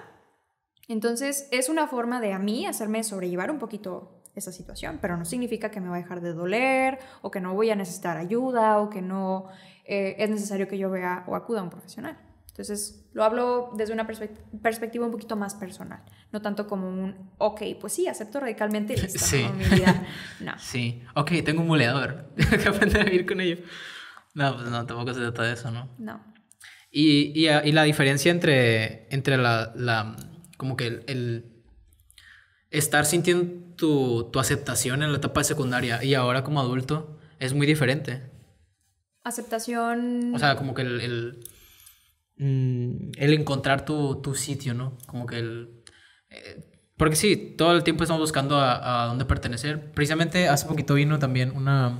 Entonces es una forma de a mí hacerme sobrellevar un poquito esa situación, pero no significa que me va a dejar de doler o que no voy a necesitar ayuda o que no eh, es necesario que yo vea o acuda a un profesional. Entonces, lo hablo desde una perspectiva un poquito más personal, no tanto como un, ok, pues sí, acepto radicalmente y sí. Sí, ok, tengo un muleador tengo que aprender a vivir con ello. No, pues no, tampoco se trata de eso, ¿no? No. Y, y, ah, la diferencia entre, entre la, la como que el, estar sintiendo tu, tu aceptación en la etapa de secundaria y ahora como adulto es muy diferente. Aceptación. O sea, como que el Mm, el encontrar tu, sitio, ¿no? Como que el... Eh, porque sí, todo el tiempo estamos buscando a, dónde pertenecer. Precisamente hace poquito vino también una,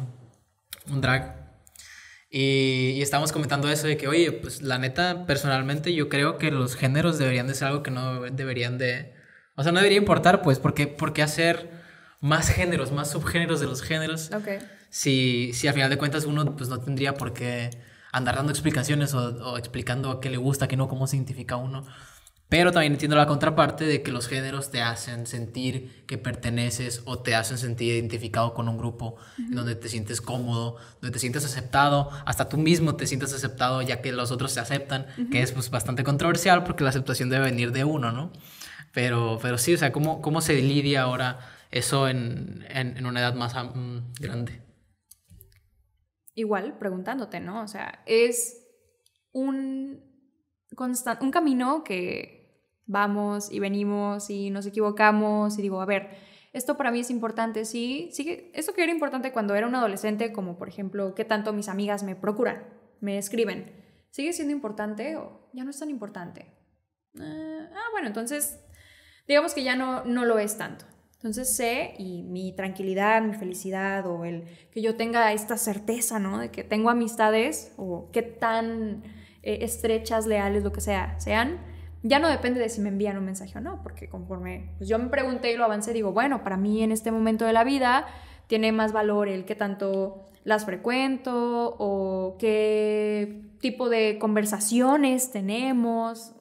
un drag y, y, estábamos comentando eso de que, oye, pues la neta, personalmente yo creo que los géneros deberían de ser algo que no deberían de... O sea, no debería importar, pues, porque, qué hacer más géneros, más subgéneros de los géneros. Okay. Si, si al final de cuentas uno pues no tendría por qué andar dando explicaciones o, explicando qué le gusta, qué no, cómo se identifica uno. Pero también entiendo la contraparte de que los géneros te hacen sentir que perteneces o te hacen sentir identificado con un grupo en donde te sientes cómodo, donde te sientes aceptado, hasta tú mismo te sientes aceptado ya que los otros te aceptan, que es pues, bastante controversial porque la aceptación debe venir de uno, ¿no? Pero, pero sí, o sea, ¿cómo, cómo se lidia ahora eso en, en, una edad más mm, grande? igual preguntándote, ¿no? O sea, es un, un camino que vamos y venimos y nos equivocamos y digo, a ver, esto para mí es importante, sí, esto que era importante cuando era un adolescente, como por ejemplo, qué tanto mis amigas me procuran, me escriben, ¿sigue siendo importante o ya no es tan importante? Eh, ah, bueno, entonces, digamos que ya no, no lo es tanto. Entonces sé y mi tranquilidad, mi felicidad o el que yo tenga esta certeza, ¿no? De que tengo amistades o qué tan eh, estrechas, leales, lo que sea, sean, ya no depende de si me envían un mensaje o no, porque conforme pues yo me pregunté y lo avancé, digo, bueno, para mí en este momento de la vida tiene más valor el que tanto las frecuento o qué tipo de conversaciones tenemos.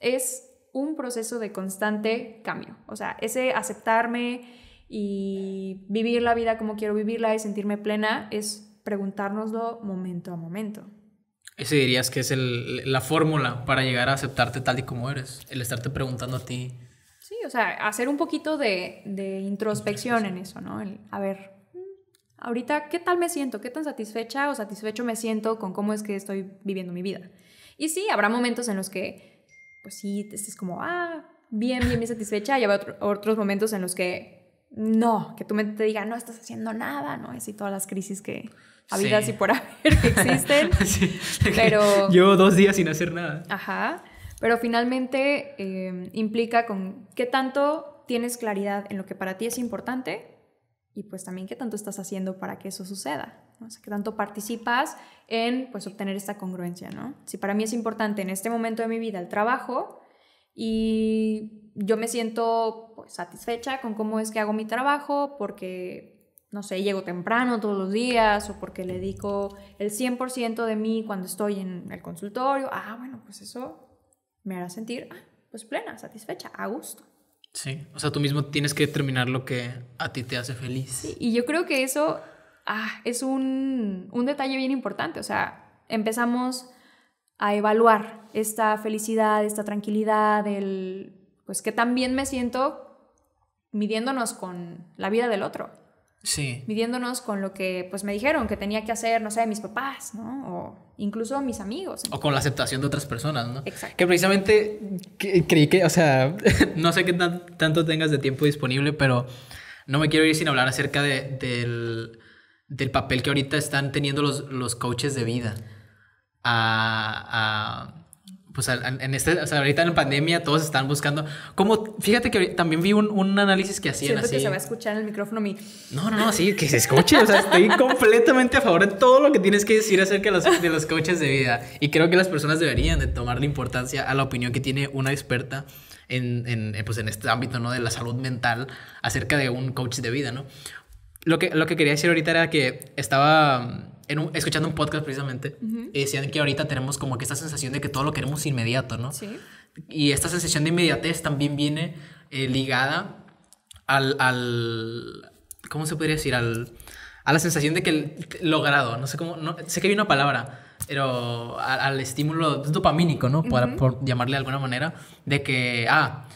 Es un proceso de constante cambio. O sea, ese aceptarme y vivir la vida como quiero vivirla y sentirme plena es preguntárnoslo momento a momento. Ese dirías que es la fórmula para llegar a aceptarte tal y como eres, el estarte preguntando a ti. Sí, o sea, hacer un poquito de, introspección en eso, ¿no? El, a ver, mm, ahorita, ¿qué tal me siento? ¿Qué tan satisfecha o satisfecho me siento con cómo es que estoy viviendo mi vida? Y sí, habrá momentos en los que pues sí, te es como, ah, bien, bien, bien satisfecha. Y habrá otros momentos en los que no, que tu mente te diga, no estás haciendo nada, ¿no? es y todas las crisis que habidas y por haber que existen. Pero. Yo dos días sin hacer nada. Ajá. Pero finalmente em, implica con qué tanto tienes claridad en lo que para ti es importante y pues también qué tanto estás haciendo para que eso suceda. O sea, que tanto participas en pues obtener esta congruencia, ¿no? Si para mí es importante en este momento de mi vida el trabajo y yo me siento pues satisfecha con cómo es que hago mi trabajo porque no sé, llego temprano todos los días o porque le dedico el 100% de mí cuando estoy en el consultorio. Ah, bueno, pues eso me hará sentir ah, pues plena, satisfecha, a gusto. Sí, o sea, tú mismo tienes que determinar lo que a ti te hace feliz. Sí, y yo creo que eso ah, es un, detalle bien importante. O sea, empezamos a evaluar esta felicidad, esta tranquilidad, el, pues que bien me siento midiéndonos con la vida del otro. Sí. Midiéndonos con lo que pues me dijeron que tenía que hacer, no sé, mis papás, ¿no? O incluso mis amigos. O con la aceptación de otras personas, ¿no? Exacto. Que precisamente creí que, o sea, no sé qué tanto tengas de tiempo disponible, pero no me quiero ir sin hablar acerca de, del del papel que ahorita están teniendo los, los coaches de vida. a pues en este, o sea, ahorita en la pandemia todos están buscando, como, fíjate que también vi un, un análisis que hacían Siento así. que se va a escuchar en el micrófono mi... No, no, no, sí, que se escuche, o sea, estoy completamente a favor de todo lo que tienes que decir acerca de los, de los coaches de vida y creo que las personas deberían de tomar la importancia a la opinión que tiene una experta en, en, pues en este ámbito, ¿no? De la salud mental acerca de un coach de vida, ¿no? Lo que, quería decir ahorita era que estaba mm, en escuchando un podcast precisamente y decían que ahorita tenemos como que esta sensación de que todo lo queremos inmediato, ¿no? Sí. Y esta sensación de inmediatez también viene eh, ligada al, al, ¿Cómo se podría decir? Al, a la sensación de que logrado, no sé cómo. No, sé que hay una palabra, pero al, al estímulo dopamínico, ¿no? Por, por llamarle de alguna manera, de que, ah,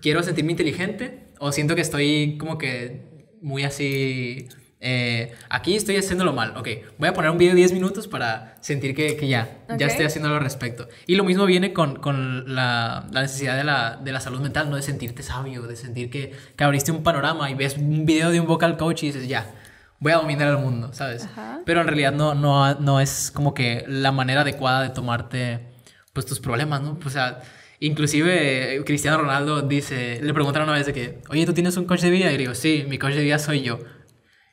quiero sentirme inteligente o siento que estoy como que muy así. Eh, aquí estoy haciéndolo mal, ok, voy a poner un video de 10 minutos para sentir que, ya, ya estoy haciendo lo respecto. Y lo mismo viene con, la, necesidad de la, salud mental, no de sentirte sabio, de sentir que, que, abriste un panorama y ves un video de un vocal coach y dices, ya, voy a dominar el mundo, ¿sabes? Pero en realidad no, no, no es como que la manera adecuada de tomarte pues tus problemas, ¿no? O sea, Inclusive eh, Cristiano Ronaldo dice, le preguntaron una vez de que, oye, ¿tú tienes un coach de vida? Y digo, sí, mi coach de vida soy yo.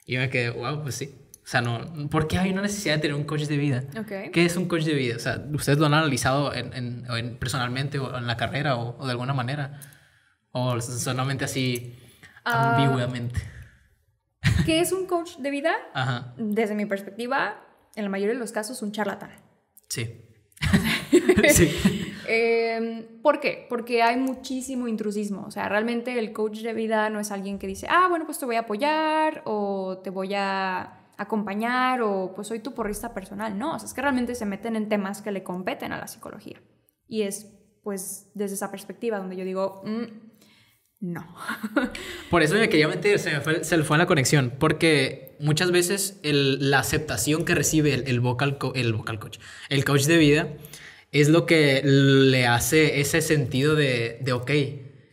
Y yo me quedé, wow, pues sí. O sea, no, ¿por qué hay una necesidad de tener un coach de vida? ¿Qué es un coach de vida? O sea, ¿ustedes lo han analizado en, personalmente o en la carrera o, de alguna manera? ¿O solamente así ah. ambiguamente? ¿Qué es un coach de vida? Desde mi perspectiva, en la mayoría de los casos, un charlatán. Sí. sí. Em, ¿Por qué? Porque hay muchísimo intrusismo. O sea, realmente el coach de vida no es alguien que dice, ah, bueno, pues te voy a apoyar o te voy a acompañar o pues soy tu porrista personal. No, o sea, es que realmente se meten en temas que le competen a la psicología. Y es pues desde esa perspectiva donde yo digo, mm, no. Por eso me quería meter, se me fue, la conexión, porque muchas veces la aceptación que recibe el, vocal, el vocal coach, el coach de vida, es lo que le hace ese sentido de, de ok,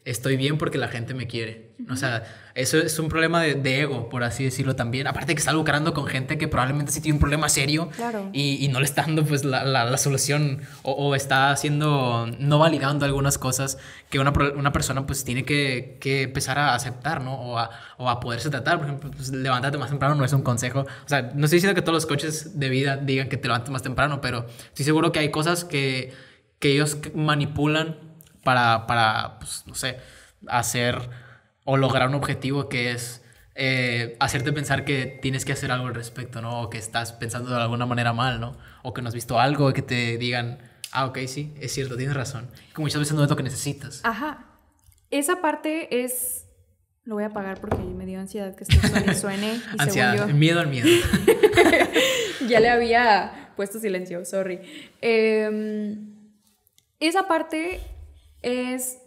estoy bien porque la gente me quiere. O sea, eso es un problema de, ego, por así decirlo también. Aparte que está lucrando con gente que probablemente sí tiene un problema serio y, no le está dando pues la, solución o, está haciendo, no validando algunas cosas que una, persona pues tiene que, que, empezar a aceptar, ¿no? O a, poderse tratar. Por ejemplo, pues, levántate más temprano no es un consejo. O sea, no estoy diciendo que todos los coches de vida digan que te levantes más temprano, pero estoy seguro que hay cosas que, que ellos manipulan para, para pues, no sé, hacer o lograr un objetivo que es eh, hacerte pensar que tienes que hacer algo al respecto, ¿no? O que estás pensando de alguna manera mal, ¿no? O que no has visto algo que te digan, ah, ok, sí, es cierto, tienes razón. Que muchas veces no es lo que necesitas. Ajá. Esa parte es... Lo voy a apagar porque me dio ansiedad que esto suene y ansiedad, miedo al miedo. ya le había puesto silencio, sorry. Eh, esa parte es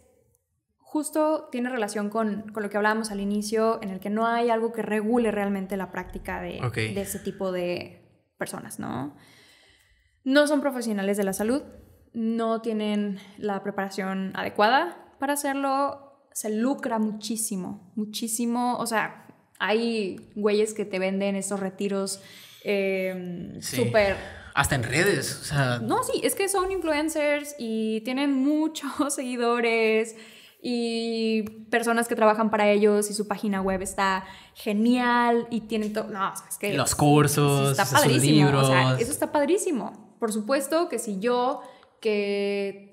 justo tiene relación con, lo que hablábamos al inicio, en el que no hay algo que regule realmente la práctica de, ese tipo de personas, ¿no? No son profesionales de la salud, no tienen la preparación adecuada para hacerlo, se lucra muchísimo, muchísimo, o sea, hay güeyes que te venden esos retiros em, súper hasta en redes. O sea. No, sí, es que son influencers y tienen muchos seguidores y personas que trabajan para ellos y su página web está genial y tienen todo. No, que. Los cursos, está libros. eso está padrísimo. Por supuesto que si yo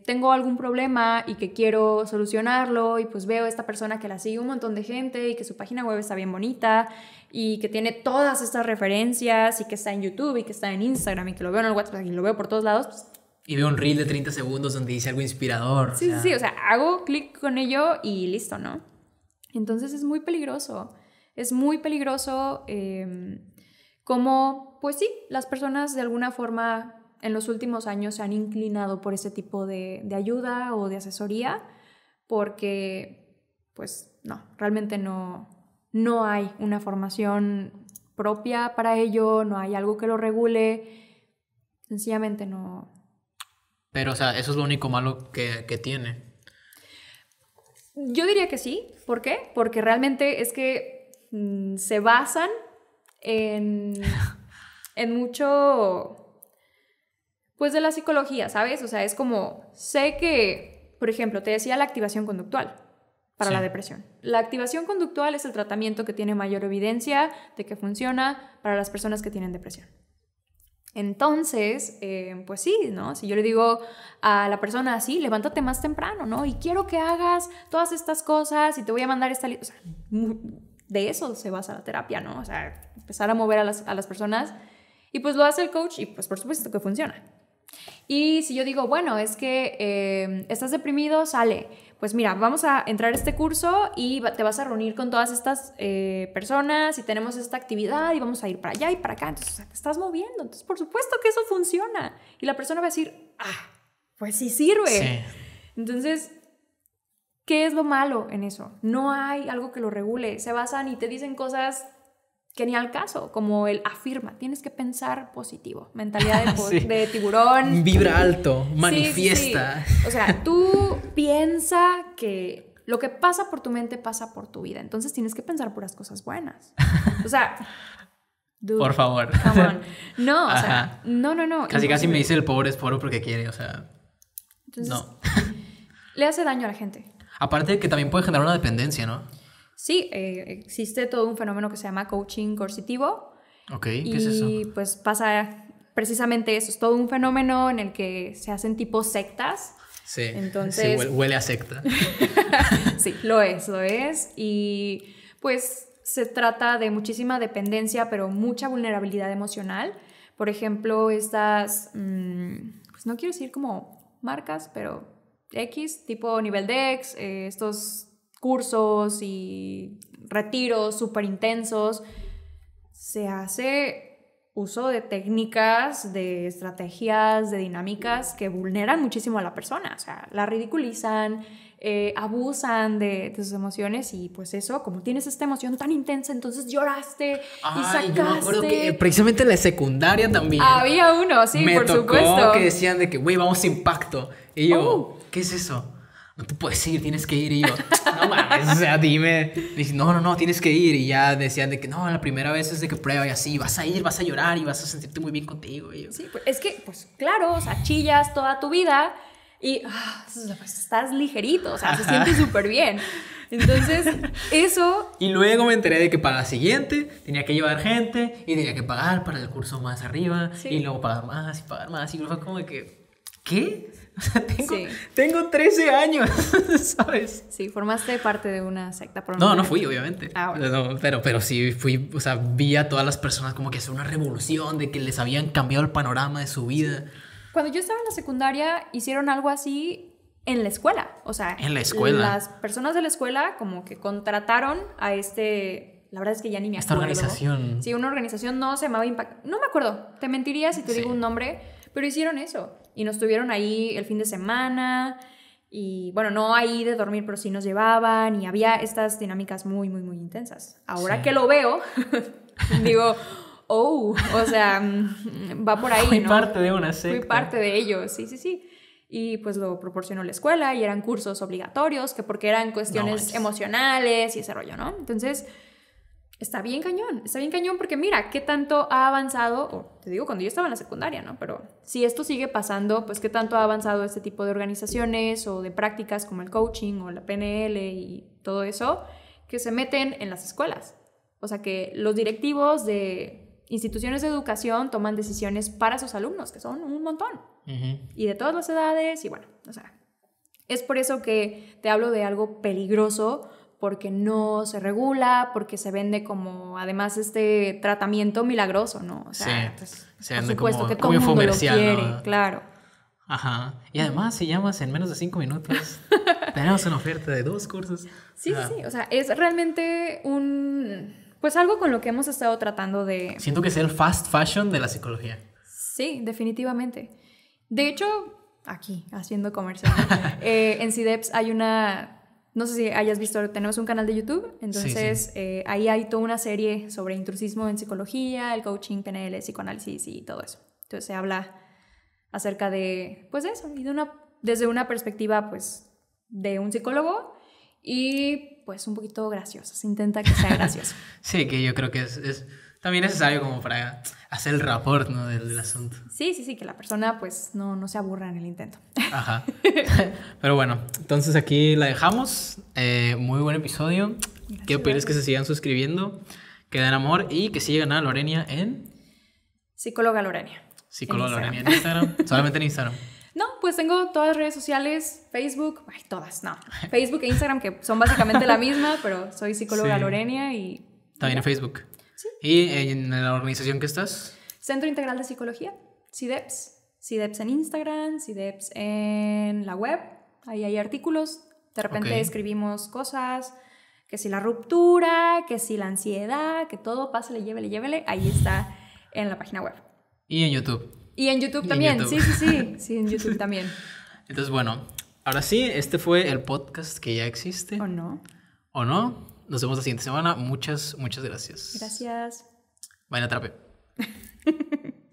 tengo algún problema y que quiero solucionarlo y pues veo a esta persona que la sigue un montón de gente y que su página web está bien bonita y que tiene todas estas referencias y que está en YouTube y que está en Instagram y que lo veo en el WhatsApp y lo veo por todos lados. Pues y veo un reel de 30 segundos donde dice algo inspirador. Sí, sí sí, o sea, hago clic con ello y listo, ¿no? Entonces es muy peligroso. Es muy peligroso em, como, pues sí, las personas de alguna forma en los últimos años se han inclinado por ese tipo de, ayuda o de asesoría porque, pues no, realmente no, no hay una formación propia para ello, no hay algo que lo regule, sencillamente no. Pero, o sea, eso es lo único malo que, tiene. Yo diría que sí. ¿Por qué? Porque realmente es que mm, se basan en, en mucho pues de la psicología, ¿sabes? O sea, es como, sé que, por ejemplo, te decía la activación conductual para la depresión. La activación conductual es el tratamiento que tiene mayor evidencia de que funciona para las personas que tienen depresión. Entonces, eh, pues sí, ¿no? Si yo le digo a la persona así, levántate más temprano, ¿no? Y quiero que hagas todas estas cosas y te voy a mandar esta... O sea, de eso se basa la terapia, ¿no? O sea, empezar a mover a a las personas. Y pues lo hace el coach y pues por supuesto que funciona. Y si yo digo, bueno, es que em, estás deprimido, sale. Pues mira, vamos a entrar a este curso y te vas a reunir con todas estas eh, personas y tenemos esta actividad y vamos a ir para allá y para acá. Entonces, te estás moviendo. Entonces, por supuesto que eso funciona. Y la persona va a decir, ah, pues sí sirve. Entonces, ¿qué es lo malo en eso? No hay algo que lo regule. Se basan y te dicen cosas que ni al caso, como él afirma, tienes que pensar positivo, mentalidad de, ah, tiburón. Vibra alto, manifiesta. O sea, tú piensa que lo que pasa por tu mente pasa por tu vida, entonces tienes que pensar puras cosas buenas. O sea... por favor. No, o sea, no, no, no. Casi, casi me dice el pobre es pobre porque quiere, o sea... no. Le hace daño a la gente. Aparte de que también puede generar una dependencia, ¿no? sí, eh, existe todo un fenómeno que se llama coaching coercitivo. Ok, ¿qué es eso? Y pues pasa precisamente eso, es todo un fenómeno en el que se hacen tipo sectas. Sí, Entonces, huele a secta. sí, lo es, lo es. Y pues se trata de muchísima dependencia, pero mucha vulnerabilidad emocional. Por ejemplo, estas, mm, pues no quiero decir como marcas, pero X, tipo nivel de X, eh, estos cursos y retiros súper intensos, se hace uso de técnicas, de estrategias, de dinámicas que vulneran muchísimo a la persona, o sea, la ridiculizan, eh, abusan de, sus emociones y pues eso, como tienes esta emoción tan intensa, entonces lloraste y sacaste. precisamente en la secundaria también. Había uno, sí, me por tocó supuesto. Que decían de que, güey, vamos a impacto. Y yo, oh. ¿qué es eso? no te puedes ir, tienes que ir. Y yo, no mames, o sea, dime. dice, no, no, no, tienes que ir. Y ya decían de que no, la primera vez es de que prueba y así, vas a ir, vas a llorar y vas a sentirte muy bien contigo. yo, sí, pues, es que, pues claro, o sea, chillas toda tu vida y ah, pues, estás ligerito, o sea, se siente súper bien. Entonces, eso. Y luego me enteré de que para la siguiente tenía que llevar gente y tenía que pagar para el curso más arriba y luego pagar más y pagar más. Y luego fue como de que, ¿qué? tengo, 13 años, ¿sabes? Sí, formaste parte de una secta. no, no, fui, obviamente. Ah, pero, pero sí fui, o sea, vi a todas las personas como que hacer una revolución, de que les habían cambiado el panorama de su vida. Cuando yo estaba en la secundaria, hicieron algo así en la escuela. O sea, en la escuela. Las personas de la escuela como que contrataron a este la verdad es que ya ni me acuerdo. Esta organización. Sí, una organización no se llamaba Impact. No me acuerdo. Te mentiría si te digo un nombre, pero hicieron eso. Y nos tuvieron ahí el fin de semana. Y bueno, no ahí de dormir, pero sí nos llevaban y había estas dinámicas muy, muy, muy intensas. Ahora que lo veo, digo, oh, o sea, mm, va por ahí. Fui parte de una secta. Fui parte de ellos, sí, sí, sí. Y pues lo proporcionó la escuela y eran cursos obligatorios, que porque eran cuestiones emocionales y ese rollo, ¿no? Entonces, está bien cañón, está bien cañón porque mira, qué tanto ha avanzado, te digo cuando yo estaba en la secundaria, ¿no? Pero si esto sigue pasando, pues qué tanto ha avanzado este tipo de organizaciones o de prácticas como el coaching o la PNL y todo eso, que se meten en las escuelas. O sea, que los directivos de instituciones de educación toman decisiones para sus alumnos, que son un montón, y de todas las edades, y bueno, o sea, es por eso que te hablo de algo peligroso porque no se regula, porque se vende como además este tratamiento milagroso, ¿no? O sea, pues, se por supuesto que todo mundo quiere, claro. Ajá. Y además, si llamas en menos de cinco minutos, tenemos una oferta de dos cursos. Sí, ah. sí, O sea, es realmente un. Pues algo con lo que hemos estado tratando de. Siento que es el fast fashion de la psicología. Sí, definitivamente. De hecho, aquí, haciendo comercio, eh, en CIDEPS hay una no sé si hayas visto, tenemos un canal de YouTube, entonces eh, ahí hay toda una serie sobre intrusismo en psicología, el coaching, PNL, psicoanálisis y todo eso. Entonces se habla acerca de, pues eso, y de una, desde una perspectiva, pues, de un psicólogo y, pues, un poquito gracioso, se intenta que sea gracioso. sí, que yo creo que es también necesario como para hacer el rapport del, asunto. Sí, sí, sí, que la persona pues no, no se aburra en el intento. Ajá. Pero bueno, entonces aquí la dejamos. Eh, muy buen episodio. qué Quiero que se sigan suscribiendo, que den amor y que sigan a Lorenia en... Psicóloga Lorenia. Psicóloga Lorena Lorenia en Instagram. Solamente en Instagram. No, pues tengo todas las redes sociales, Facebook, ay, todas, no. Facebook e Instagram, que son básicamente la misma, pero soy psicóloga Lorenia y... También en Facebook. ¿Y en la organización que estás? Centro Integral de Psicología, CIDEPS. CIDEPS en Instagram, CIDEPS en la web. Ahí hay artículos. De repente escribimos cosas que si la ruptura, que si la ansiedad, que todo, pásale, llévele, llévele, ahí está en la página web. Y en YouTube. Y en YouTube también, sí, sí, sí, sí, en YouTube también. Entonces, bueno, ahora sí, este fue el podcast que ya existe. ¿O no? ¿O no? Nos vemos la siguiente semana. Muchas, muchas gracias. Gracias. Vaina trape.